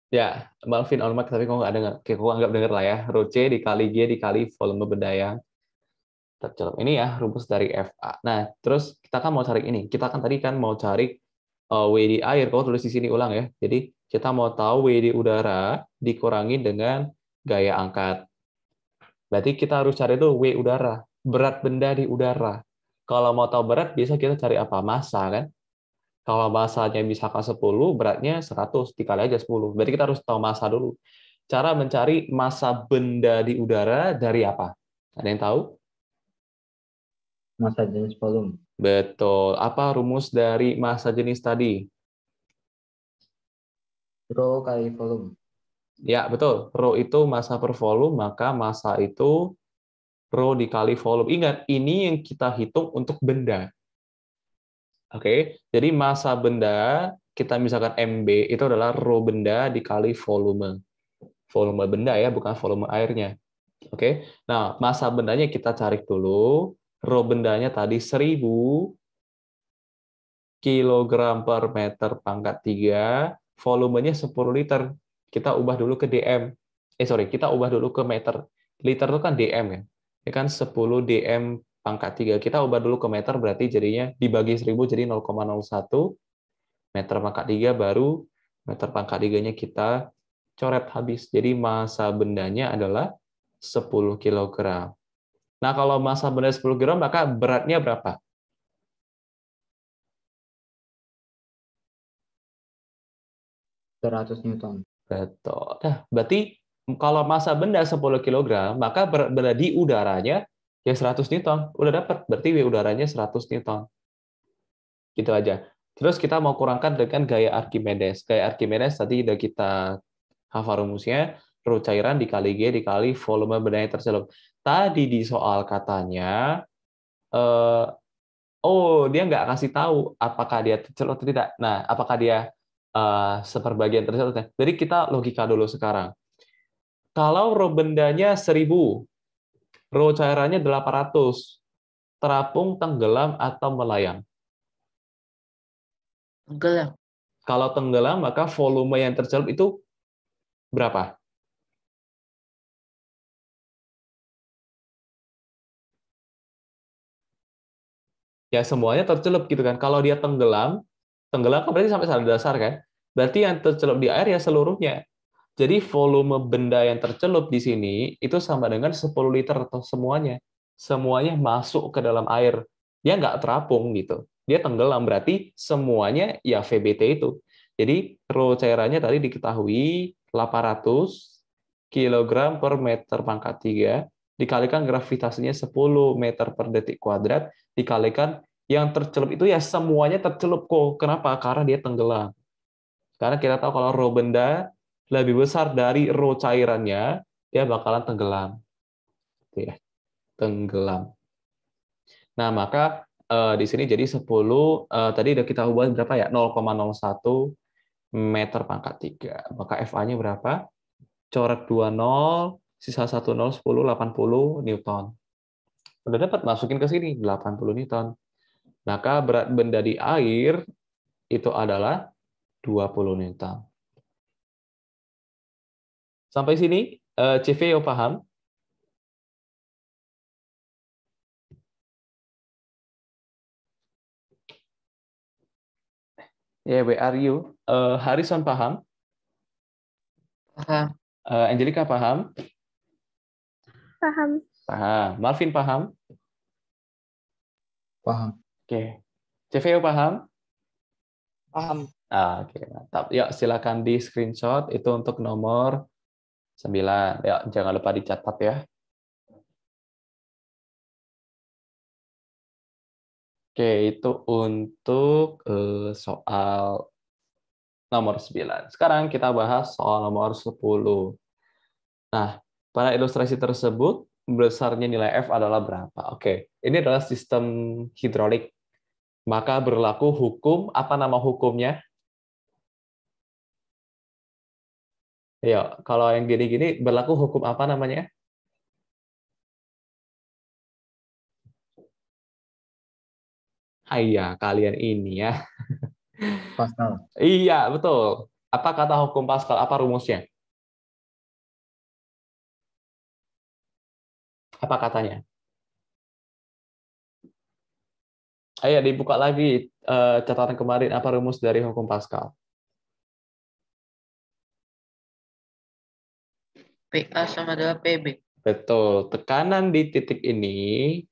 Ya, Malvin Olmak, tapi kok nggak dengar. kayak kok anggap dengar lah ya. Roce dikali G dikali volume yang tercelup. Ini ya rumus dari FA. Nah, terus kita kan mau cari ini. Kita kan tadi kan mau cari uh, W air. Kau tulis di sini ulang ya. Jadi kita mau tahu W udara dikurangi dengan gaya angkat. Berarti kita harus cari tuh W udara. Berat benda di udara. Kalau mau tahu berat, bisa kita cari apa? Massa kan? Kalau masanya bisa ke 10, beratnya 100, dikali aja 10. Berarti kita harus tahu masa dulu. Cara mencari masa benda di udara dari apa? Ada yang tahu? Masa jenis volume. Betul. Apa rumus dari masa jenis tadi? Rho kali volume. Ya, betul. Rho itu masa per volume, maka masa itu rho dikali volume. Ingat, ini yang kita hitung untuk benda. Oke, jadi masa benda kita misalkan MB itu adalah rho benda dikali volume. Volume benda ya, bukan volume airnya. Oke. Nah, masa bendanya kita cari dulu. Rho bendanya tadi 1000 kg per meter pangkat 3, volumenya 10 liter. Kita ubah dulu ke DM. Eh sorry, kita ubah dulu ke meter. Liter itu kan DM ya. Ini ya kan 10 DM pangkat 3. Kita ubah dulu ke meter, berarti jadinya dibagi 1000 jadi 0,01. Meter pangkat 3 baru meter pangkat 3-nya kita coret habis. Jadi masa bendanya adalah 10 kg. Nah, kalau masa benda 10 kg, maka beratnya berapa? Seratus Newton. Betul. Nah, berarti kalau masa benda 10 kg, maka berat benda di udaranya Ya 100 Newton, udah dapat. Berarti W udaranya 100 Newton. Gitu aja. Terus kita mau kurangkan dengan gaya Archimedes. Gaya Archimedes tadi udah kita hafal rumusnya, ruh cairan dikali G dikali volume benda yang tercelup. Tadi di soal katanya, eh, oh dia nggak kasih tahu apakah dia tercelup atau tidak. Nah, apakah dia uh, seperbagian tercelup? Jadi kita logika dulu sekarang. Kalau benda bendanya 1000, Roh cairannya 800. Terapung, tenggelam, atau melayang? Tenggelam. Kalau tenggelam, maka volume yang tercelup itu berapa? Ya, semuanya tercelup gitu kan. Kalau dia tenggelam, tenggelam kan berarti sampai sadar dasar kan. Berarti yang tercelup di air ya seluruhnya. Jadi volume benda yang tercelup di sini itu sama dengan 10 liter atau semuanya. Semuanya masuk ke dalam air. Dia nggak terapung gitu. Dia tenggelam berarti semuanya ya VBT itu. Jadi row cairannya tadi diketahui 800 kg per meter pangkat 3 dikalikan gravitasinya 10 meter per detik kuadrat dikalikan yang tercelup itu ya semuanya tercelup kok. Kenapa? Karena dia tenggelam. Karena kita tahu kalau roh benda lebih besar dari roh cairannya, dia bakalan tenggelam. Gitu ya, tenggelam. Nah, maka uh, di sini jadi 10, eh, tadi udah kita ubah berapa ya? 0,01 meter pangkat 3. Maka FA-nya berapa? Coret 20, sisa 10, 10, 80 Newton. Udah dapat, masukin ke sini, 80 Newton. Maka berat benda di air itu adalah 20 Newton. Sampai sini uh, eh, CVO paham? Ya, yeah, where are you? Uh, Harrison paham? Paham. Uh, eh, Angelica paham? Paham. Paham. Marvin paham? Paham. Oke. Okay. CVO paham? Paham. Ah, Oke, okay, mantap. Ya, silakan di screenshot itu untuk nomor 9. Ya, jangan lupa dicatat ya. Oke, itu untuk eh, soal nomor 9. Sekarang kita bahas soal nomor 10. Nah, pada ilustrasi tersebut, besarnya nilai F adalah berapa? Oke, ini adalah sistem hidrolik. Maka berlaku hukum, apa nama hukumnya? Iya, kalau yang gini-gini berlaku hukum apa namanya? Ah, iya, kalian ini ya. Pascal. iya, betul. Apa kata hukum Pascal? Apa rumusnya? Apa katanya? Ayo dibuka lagi eh, catatan kemarin apa rumus dari hukum Pascal. PA sama dengan PB. Betul. Tekanan di titik ini,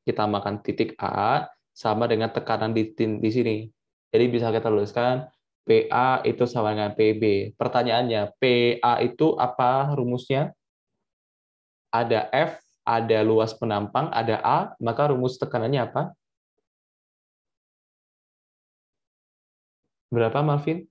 kita makan titik A, sama dengan tekanan di, di sini. Jadi bisa kita tuliskan PA itu sama dengan PB. Pertanyaannya, PA itu apa rumusnya? Ada F, ada luas penampang, ada A, maka rumus tekanannya apa? Berapa, Marvin?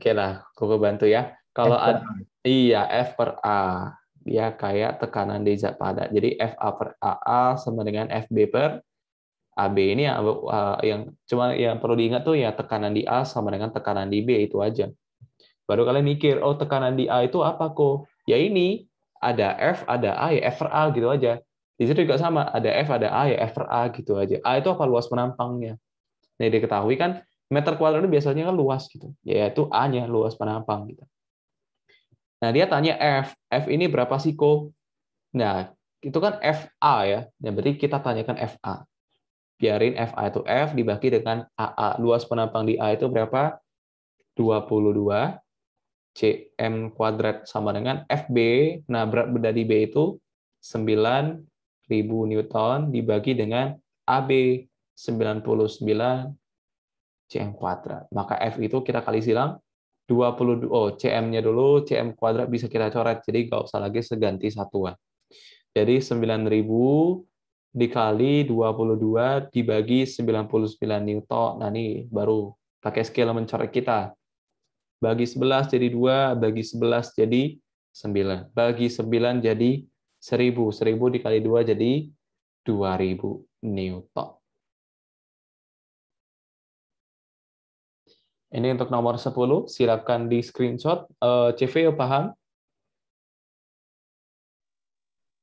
Oke lah, gue bantu ya. Kalau ada iya F per A dia kayak tekanan di zat padat. Jadi F A per A A sama dengan F B per A B ini yang, uh, yang cuma yang perlu diingat tuh ya tekanan di A sama dengan tekanan di B itu aja. Baru kalian mikir, oh tekanan di A itu apa kok? Ya ini ada F, ada A, ya F per A gitu aja. Di situ juga sama, ada F, ada A, ya F per A gitu aja. A itu apa luas penampangnya. Nah, diketahui kan meter kuadrat itu biasanya kan luas gitu, yaitu A-nya luas penampang gitu. Nah, dia tanya F, F ini berapa sih Ko? Nah, itu kan FA ya. Nah, berarti kita tanyakan FA. Biarin FA itu F dibagi dengan AA. Luas penampang di A itu berapa? 22 cm kuadrat sama dengan FB. Nah, berat benda di B itu 9000 Newton dibagi dengan AB 99 CM kuadrat. Maka F itu kita kali silang 22. Oh, CM-nya dulu, CM kuadrat bisa kita coret. Jadi nggak usah lagi seganti satuan. Jadi 9000 dikali 22 dibagi 99 newton. Nah, ini baru pakai skala mencoret kita. Bagi 11 jadi 2, bagi 11 jadi 9. Bagi 9 jadi 1000. 1000 dikali 2 jadi 2000 newton. Ini untuk nomor 10, silakan di screenshot. Eh, CV CV ya, paham?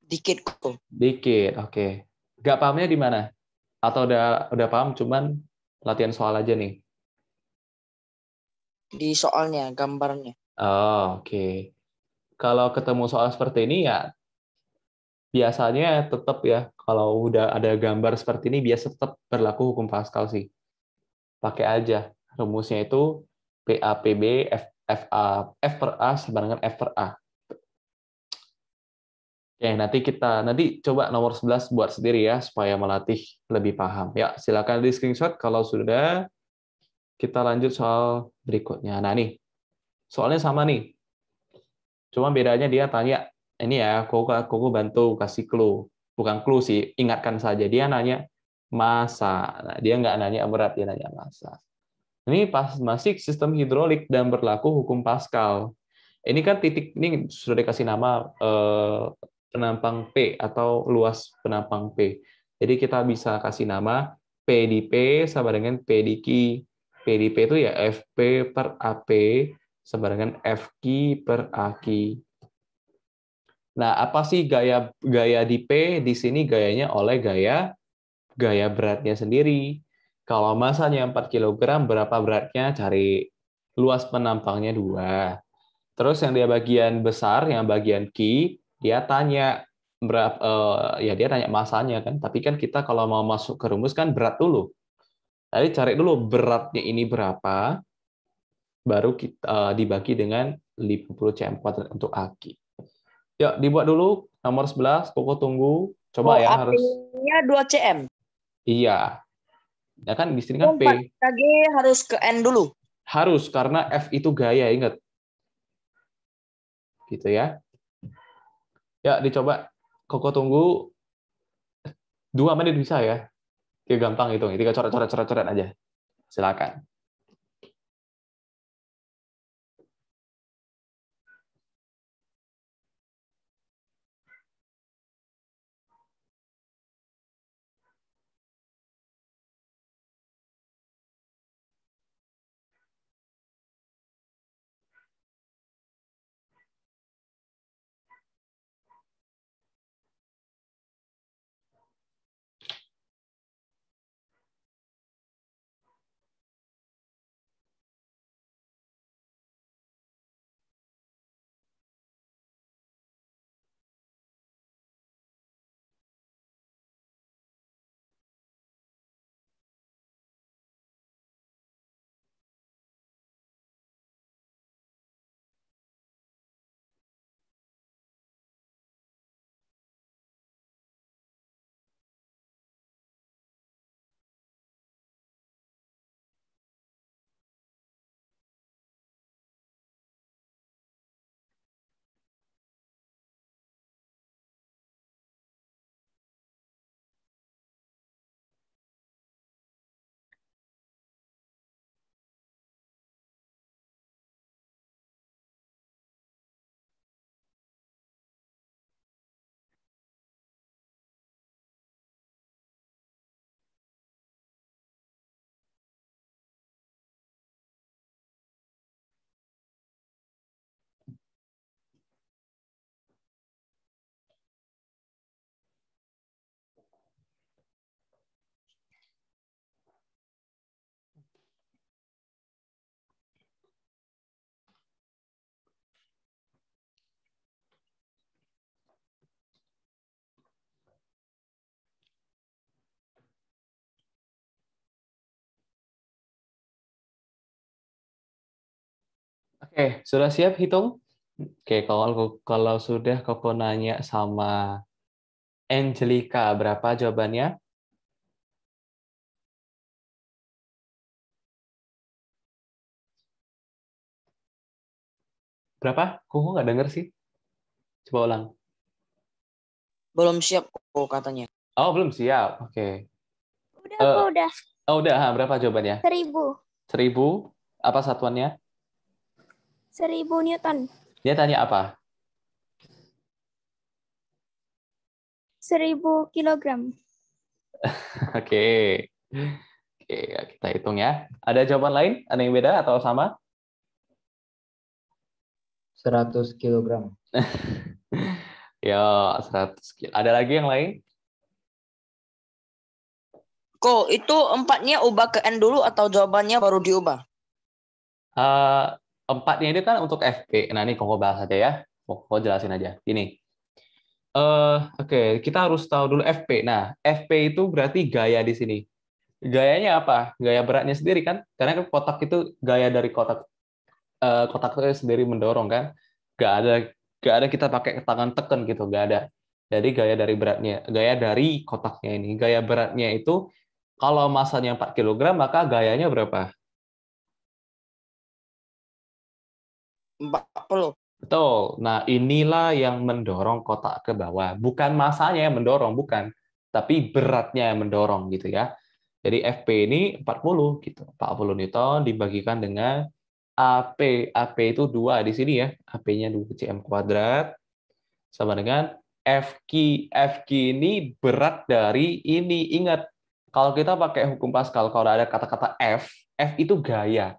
Dikit kok. Dikit, oke. Okay. Gak pahamnya di mana? Atau udah udah paham cuman latihan soal aja nih? Di soalnya, gambarnya. Oh, oke. Okay. Kalau ketemu soal seperti ini ya biasanya tetap ya kalau udah ada gambar seperti ini biasa tetap berlaku hukum Pascal sih. Pakai aja rumusnya itu PAPB F, A, F per A sama dengan F per A. Oke, nanti kita nanti coba nomor 11 buat sendiri ya supaya melatih lebih paham. Ya, silakan di screenshot kalau sudah. Kita lanjut soal berikutnya. Nah, nih. Soalnya sama nih. Cuma bedanya dia tanya, ini ya, Koko, Koko bantu kasih clue. Bukan clue sih, ingatkan saja. Dia nanya masa. Nah, dia nggak nanya berat, dia nanya masa. Ini pas, masih sistem hidrolik dan berlaku hukum Pascal. Ini kan titik ini sudah dikasih nama eh, penampang P atau luas penampang P. Jadi kita bisa kasih nama P di P sama dengan P di Q. P di P itu ya FP per AP sama dengan FQ per AQ. Nah, apa sih gaya gaya di P? Di sini gayanya oleh gaya gaya beratnya sendiri. Kalau masanya 4 kg, berapa beratnya? Cari luas penampangnya dua. Terus yang dia bagian besar, yang bagian Q, dia tanya berapa uh, eh, ya dia tanya masanya kan. Tapi kan kita kalau mau masuk ke rumus kan berat dulu. Tadi cari dulu beratnya ini berapa, baru kita uh, dibagi dengan 50 cm kuadrat untuk aki. Yuk, dibuat dulu nomor 11, Koko tunggu. Coba oh, ya harus. dua 2 cm. Iya, Ya kan di sini kan P. KG harus ke N dulu. Harus karena F itu gaya, ingat. Gitu ya. Ya, dicoba Koko tunggu dua menit bisa ya. Oke, gampang hitung. Tiga coret-coret coret-coret aja. Silakan. Oke, eh, sudah siap hitung? Oke, kalau kalau sudah Koko nanya sama Angelika, berapa jawabannya? Berapa? Koko nggak denger sih. Coba ulang. Belum siap Koko katanya. Oh, belum siap. Oke. Okay. Udah, uh, udah. Oh, udah. Berapa jawabannya? Seribu. Seribu? Apa satuannya? Seribu Newton. Dia tanya apa? Seribu kilogram. [laughs] Oke. Oke, kita hitung ya. Ada jawaban lain? Ada yang beda atau sama? 100 kilogram. [laughs] ya, 100 kilo. Ada lagi yang lain? kok itu empatnya ubah ke N dulu atau jawabannya baru diubah? Uh, empatnya ini kan untuk FP. Nah, ini kok bahas aja ya. Koko jelasin aja. Gini. Uh, Oke, okay. kita harus tahu dulu FP. Nah, FP itu berarti gaya di sini. Gayanya apa? Gaya beratnya sendiri kan? Karena kan kotak itu gaya dari kotak uh, kotak itu sendiri mendorong kan. Gak ada gak ada kita pakai tangan tekan gitu, gak ada. Jadi gaya dari beratnya, gaya dari kotaknya ini, gaya beratnya itu kalau masanya 4 kg maka gayanya berapa? 40. Betul. Nah, inilah yang mendorong kotak ke bawah. Bukan masanya yang mendorong, bukan. Tapi beratnya yang mendorong gitu ya. Jadi FP ini 40 gitu. 40 Newton dibagikan dengan AP. AP itu 2 di sini ya. AP-nya 2 cm kuadrat sama dengan FQ. FQ ini berat dari ini. Ingat, kalau kita pakai hukum Pascal, kalau ada kata-kata F, F itu gaya.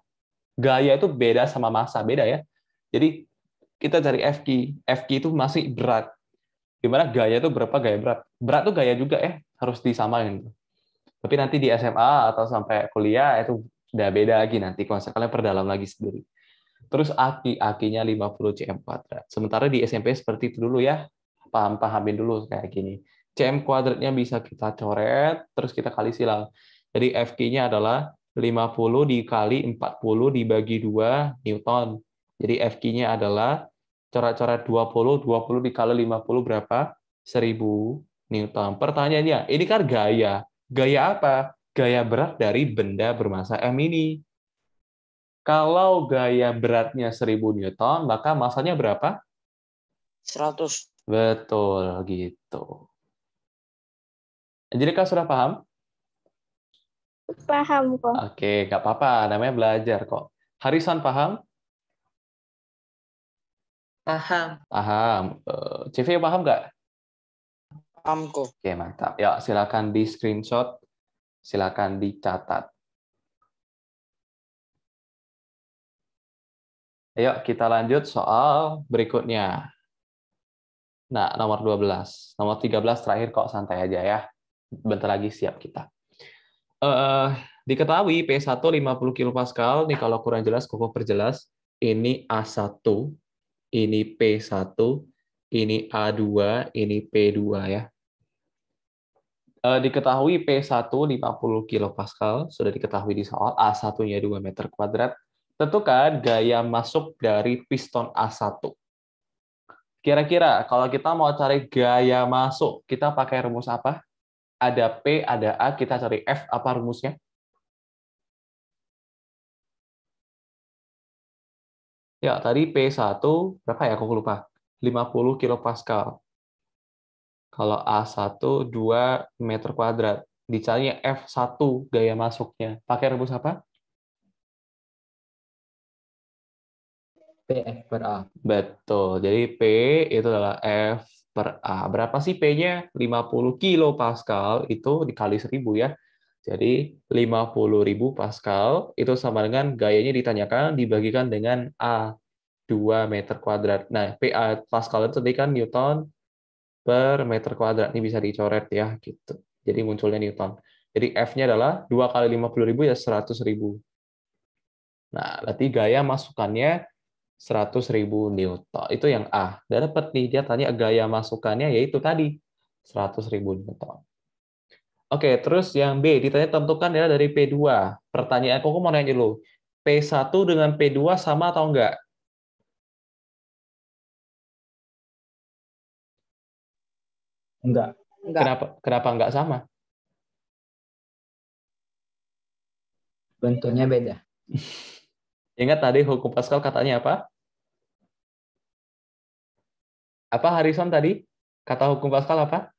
Gaya itu beda sama masa, beda ya jadi kita cari FQ, FQ itu masih berat. Gimana gaya itu berapa gaya berat? Berat tuh gaya juga eh harus disamain. Gitu. Tapi nanti di SMA atau sampai kuliah itu udah beda lagi nanti konsep kalian perdalam lagi sendiri. Terus aki, akinya 50 cm kuadrat. Sementara di SMP seperti itu dulu ya. Paham pahamin dulu kayak gini. CM kuadratnya bisa kita coret, terus kita kali silang. Jadi FQ-nya adalah 50 dikali 40 dibagi 2 Newton. Jadi FQ-nya adalah corak-corak 20, 20 dikali 50 berapa? 1000 Newton. Pertanyaannya, ini kan gaya. Gaya apa? Gaya berat dari benda bermassa M ini. Kalau gaya beratnya 1000 Newton, maka masanya berapa? 100. Betul, gitu. Jadi Angelika sudah paham? Paham kok. Oke, nggak apa-apa. Namanya belajar kok. Harisan paham? Paham. Paham. Eh, CV paham nggak? Paham kok. Oke, mantap. Ya, silakan di screenshot, silakan dicatat. Ayo kita lanjut soal berikutnya. Nah, nomor 12. Nomor 13 terakhir kok santai aja ya. Bentar lagi siap kita. Uh, diketahui P1 50 kPa, nih kalau kurang jelas kok perjelas, ini A1 ini P1, ini A2, ini P2 ya. Eh, diketahui P1 50 kPa, sudah diketahui di soal, A1-nya 2 meter kuadrat. Tentukan gaya masuk dari piston A1. Kira-kira kalau kita mau cari gaya masuk, kita pakai rumus apa? Ada P, ada A, kita cari F, apa rumusnya? Ya, tadi P1 berapa ya? Aku lupa. 50 kPa. Kalau A1 2 meter kuadrat. Dicarinya F1 gaya masuknya. Pakai rebus apa? PF per A. Betul. Jadi P itu adalah F per A. Berapa sih P-nya? 50 kilopascal itu dikali 1000 ya. Jadi 50.000 Pascal itu sama dengan gayanya ditanyakan dibagikan dengan A 2 meter kuadrat. Nah, PA Pascal itu tadi kan Newton per meter kuadrat. Ini bisa dicoret ya gitu. Jadi munculnya Newton. Jadi F-nya adalah 2 kali 50.000 ya 100.000. Nah, berarti gaya masukannya 100.000 Newton. Itu yang A. Dan dapat nih dia tanya gaya masukannya yaitu tadi 100.000 Newton. Oke, terus yang B ditanya tentukan adalah dari P2. Pertanyaan aku mau nanya dulu. P1 dengan P2 sama atau enggak? Enggak. enggak. Kenapa kenapa enggak sama? Bentuknya beda. [laughs] Ingat tadi hukum Pascal katanya apa? Apa Harrison tadi? Kata hukum Pascal apa?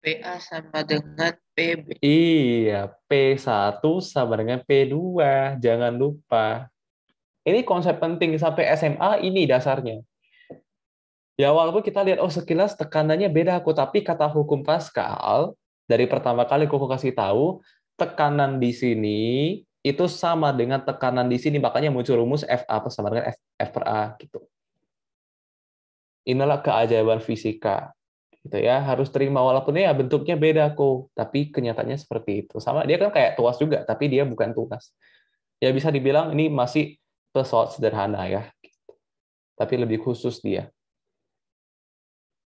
PA sama dengan PB. Iya, P1 sama dengan P2. Jangan lupa. Ini konsep penting sampai SMA ini dasarnya. Ya walaupun kita lihat oh sekilas tekanannya beda aku, tapi kata hukum Pascal dari pertama kali aku kasih tahu tekanan di sini itu sama dengan tekanan di sini makanya muncul rumus F A sama dengan F, F per A gitu. Inilah keajaiban fisika gitu ya harus terima walaupun ya bentuknya beda kok tapi kenyataannya seperti itu sama dia kan kayak tuas juga tapi dia bukan tuas ya bisa dibilang ini masih pesawat sederhana ya gitu. tapi lebih khusus dia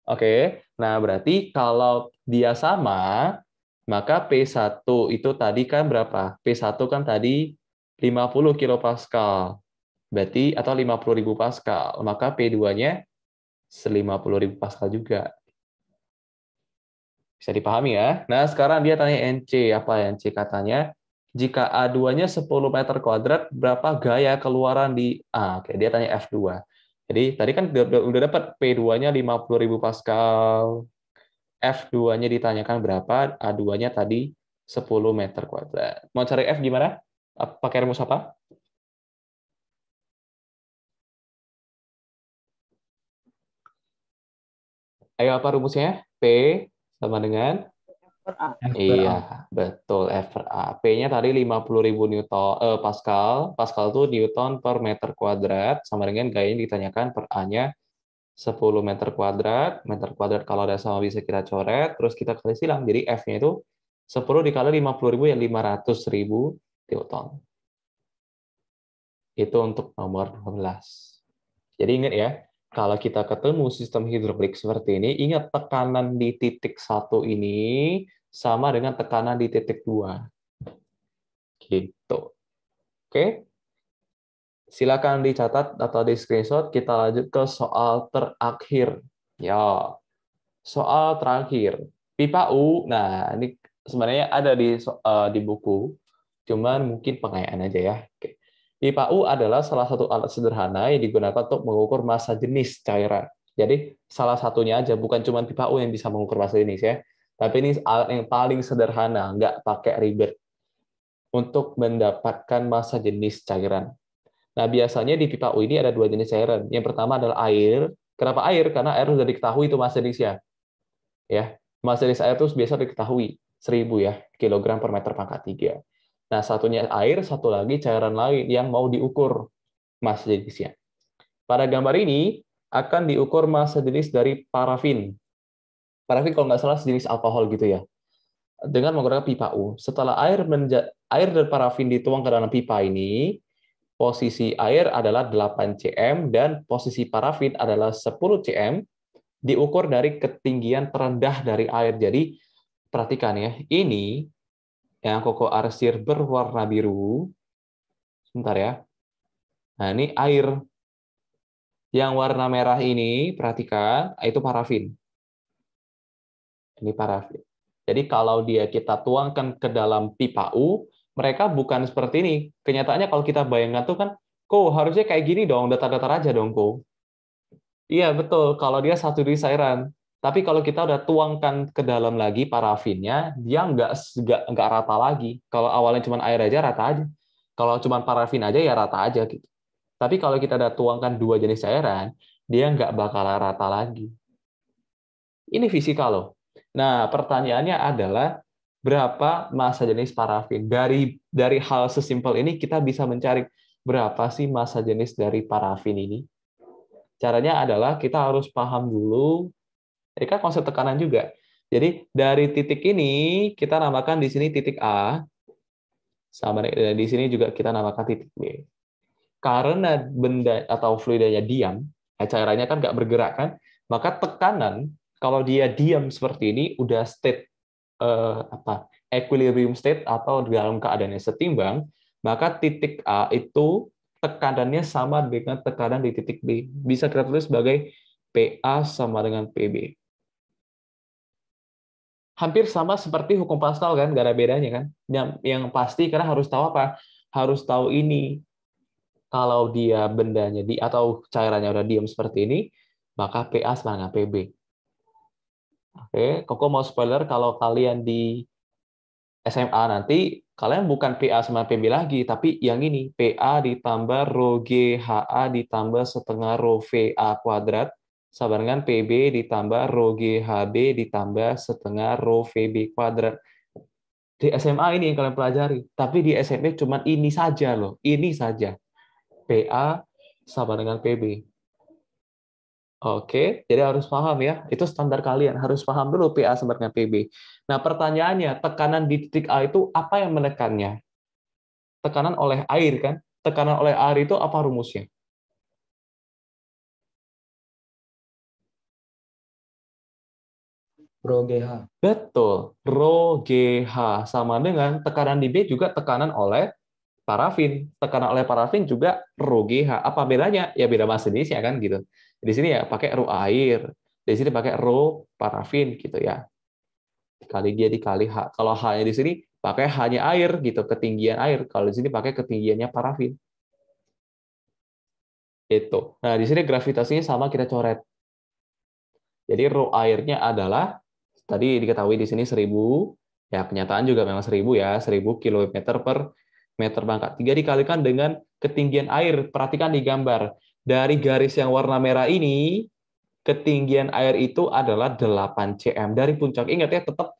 oke nah berarti kalau dia sama maka P1 itu tadi kan berapa P1 kan tadi 50 kilopascal berarti atau 50.000 pascal maka P2-nya 50.000 pascal juga bisa dipahami ya. Nah, sekarang dia tanya NC. Apa NC katanya? Jika A2-nya 10 meter kuadrat, berapa gaya keluaran di A? Oke, dia tanya F2. Jadi tadi kan udah, dapat P2-nya ribu Pascal, F2-nya ditanyakan berapa, A2-nya tadi 10 meter kuadrat. Mau cari F gimana? Pakai rumus apa? Ayo apa rumusnya? P sama dengan Ever Iya, betul FRA. P-nya tadi 50.000 Newton eh, Pascal. Pascal itu Newton per meter kuadrat sama dengan gayanya ditanyakan per A-nya 10 meter kuadrat. Meter kuadrat kalau ada sama bisa kita coret, terus kita kali silang. Jadi F-nya itu 10 dikali 50.000 yang 500.000 Newton. Itu untuk nomor 12. Jadi ingat ya, kalau kita ketemu sistem hidrolik seperti ini, ingat tekanan di titik satu ini sama dengan tekanan di titik dua. Gitu. Oke? Silakan dicatat atau di screenshot, kita lanjut ke soal terakhir. Ya, soal terakhir. Pipa U, nah ini sebenarnya ada di eh, di buku, cuman mungkin pengayaan aja ya. Oke. IPAU adalah salah satu alat sederhana yang digunakan untuk mengukur massa jenis cairan. Jadi salah satunya aja, bukan cuma IPAU yang bisa mengukur massa jenis ya, tapi ini alat yang paling sederhana, nggak pakai ribet untuk mendapatkan massa jenis cairan. Nah, biasanya di pipa ini ada dua jenis cairan. Yang pertama adalah air. Kenapa air? Karena air sudah diketahui itu massa jenisnya. Ya, massa jenis air itu biasa diketahui 1000 ya, kilogram per meter pangkat 3. Nah, satunya air, satu lagi cairan lain yang mau diukur massa jenisnya. Pada gambar ini akan diukur massa jenis dari parafin. Parafin kalau nggak salah sejenis alkohol gitu ya. Dengan menggunakan pipa U. Setelah air menja air dan parafin dituang ke dalam pipa ini, posisi air adalah 8 cm dan posisi parafin adalah 10 cm diukur dari ketinggian terendah dari air. Jadi perhatikan ya, ini yang koko arsir berwarna biru. Sebentar ya. Nah, ini air. Yang warna merah ini, perhatikan, ah, itu parafin. Ini parafin. Jadi kalau dia kita tuangkan ke dalam pipa U, mereka bukan seperti ini. Kenyataannya kalau kita bayangkan tuh kan, kok harusnya kayak gini dong, datar-datar aja dong, kok. Iya, betul. Kalau dia satu di cairan. Tapi kalau kita udah tuangkan ke dalam lagi parafinnya, dia nggak nggak nggak rata lagi. Kalau awalnya cuma air aja rata aja. Kalau cuma parafin aja ya rata aja gitu. Tapi kalau kita udah tuangkan dua jenis cairan, dia nggak bakal rata lagi. Ini fisika loh. Nah, pertanyaannya adalah berapa massa jenis parafin? Dari dari hal sesimpel ini kita bisa mencari berapa sih massa jenis dari parafin ini? Caranya adalah kita harus paham dulu ini kan konsep tekanan juga. Jadi dari titik ini kita namakan di sini titik A, sama di eh, sini juga kita namakan titik B. Karena benda atau fluidanya diam, eh, cairannya kan nggak bergerak kan, maka tekanan kalau dia diam seperti ini udah state eh, apa equilibrium state atau dalam keadaannya setimbang, maka titik A itu tekanannya sama dengan tekanan di titik B. Bisa kita tulis sebagai PA sama dengan PB hampir sama seperti hukum pascal kan, gak ada bedanya kan. Yang, yang pasti karena harus tahu apa? Harus tahu ini. Kalau dia bendanya di atau cairannya udah diam seperti ini, maka PA sama dengan PB. Oke, Koko mau spoiler kalau kalian di SMA nanti kalian bukan PA sama PB lagi, tapi yang ini PA ditambah rho GHA ditambah setengah rho VA kuadrat sama dengan PB ditambah rho GHB ditambah setengah rho VB kuadrat. Di SMA ini yang kalian pelajari, tapi di SMP cuma ini saja loh, ini saja. PA sama dengan PB. Oke, jadi harus paham ya. Itu standar kalian, harus paham dulu PA sama dengan PB. Nah, pertanyaannya, tekanan di titik A itu apa yang menekannya? Tekanan oleh air kan? Tekanan oleh air itu apa rumusnya? Rogeha. Betul, Rogeha sama dengan tekanan di B juga tekanan oleh parafin, tekanan oleh parafin juga Rogeha. Apa bedanya? Ya beda bahasa Indonesia kan gitu. Di sini ya pakai ru air, di sini pakai ro parafin gitu ya. kali dia dikali H. Kalau H-nya di sini pakai hanya air gitu, ketinggian air. Kalau di sini pakai ketinggiannya parafin. Itu. Nah, di sini gravitasinya sama kita coret. Jadi rho airnya adalah tadi diketahui di sini 1000, ya kenyataan juga memang 1000 ya, 1000 km per meter pangkat 3 dikalikan dengan ketinggian air. Perhatikan di gambar, dari garis yang warna merah ini, ketinggian air itu adalah 8 cm dari puncak. Ingat ya, tetap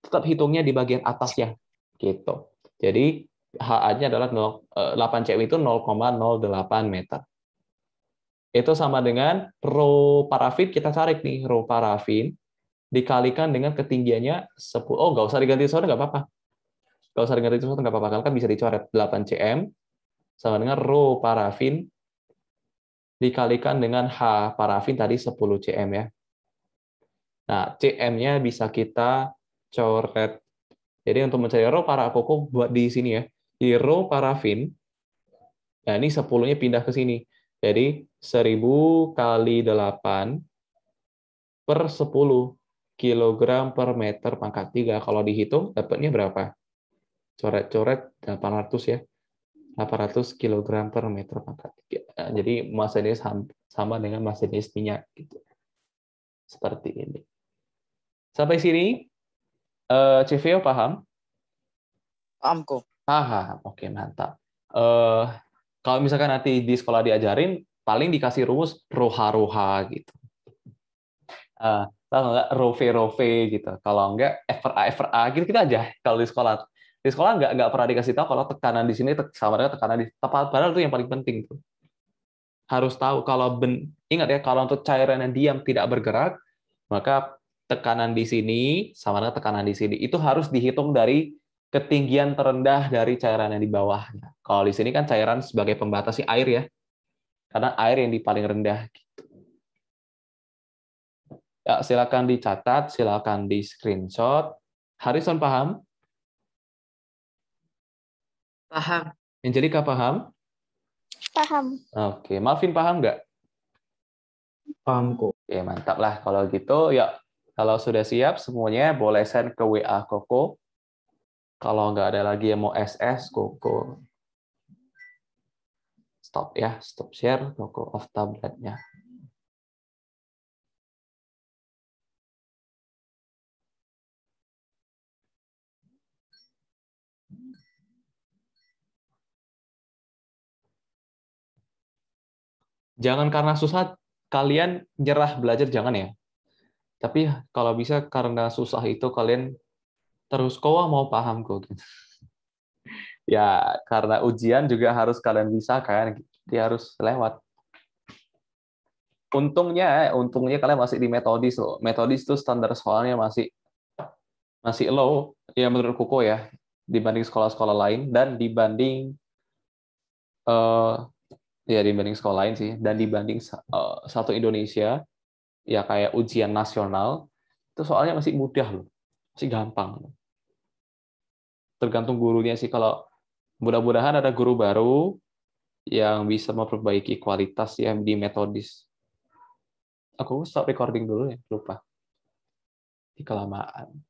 tetap hitungnya di bagian atas ya. Gitu. Jadi HA-nya adalah 0, 8 eh, cm itu 0,08 meter. Itu sama dengan rho parafin, kita tarik nih rho parafin dikalikan dengan ketinggiannya 10. Oh, nggak usah diganti sore, nggak apa-apa. Nggak usah diganti sore, nggak apa-apa. Kalian kan bisa dicoret 8 cm sama dengan rho parafin dikalikan dengan H parafin tadi 10 cm ya. Nah, cm-nya bisa kita coret. Jadi untuk mencari rho para koko buat di sini ya. Di rho parafin, nah ini 10-nya pindah ke sini. Jadi 1000 kali 8 per 10 kilogram per meter pangkat 3. Kalau dihitung, dapatnya berapa? Coret-coret 800 ya. 800 kilogram per meter pangkat 3. Nah, jadi masa jenis sama dengan masa jenis minyak. Gitu. Seperti ini. Sampai sini, uh, eh, CVO paham? Paham kok. Paham, ah, ah. oke mantap. Uh, kalau misalkan nanti di sekolah diajarin, paling dikasih rumus roha-roha gitu. Uh, tahu nggak rove rove gitu kalau nggak ever-a, gitu kita aja kalau di sekolah di sekolah nggak nggak pernah dikasih tahu kalau tekanan di sini sama dengan tekanan di tempat padahal itu yang paling penting tuh harus tahu kalau ben, ingat ya kalau untuk cairan yang diam tidak bergerak maka tekanan di sini sama dengan tekanan di sini itu harus dihitung dari ketinggian terendah dari cairan yang di bawahnya. Kalau di sini kan cairan sebagai pembatas air ya, karena air yang di paling rendah Ya, silakan dicatat, silakan di screenshot. Harrison paham? Paham. Angelica paham? Paham. Oke, Malvin paham nggak? Paham kok. Oke, mantap lah kalau gitu. Ya, kalau sudah siap semuanya boleh send ke WA Koko. Kalau nggak ada lagi yang mau SS, Koko. Stop ya, stop share, Koko off tabletnya. jangan karena susah kalian nyerah belajar jangan ya. Tapi kalau bisa karena susah itu kalian terus kowa mau paham kok gitu. [laughs] ya karena ujian juga harus kalian bisa kan dia harus lewat. Untungnya untungnya kalian masih di metodis loh. Metodis itu standar soalnya masih masih low ya menurut Kuko ya dibanding sekolah-sekolah lain dan dibanding uh, ya dibanding sekolah lain sih dan dibanding uh, satu Indonesia ya kayak ujian nasional itu soalnya masih mudah loh masih gampang tergantung gurunya sih kalau mudah-mudahan ada guru baru yang bisa memperbaiki kualitas yang di metodis aku stop recording dulu ya lupa Di kelamaan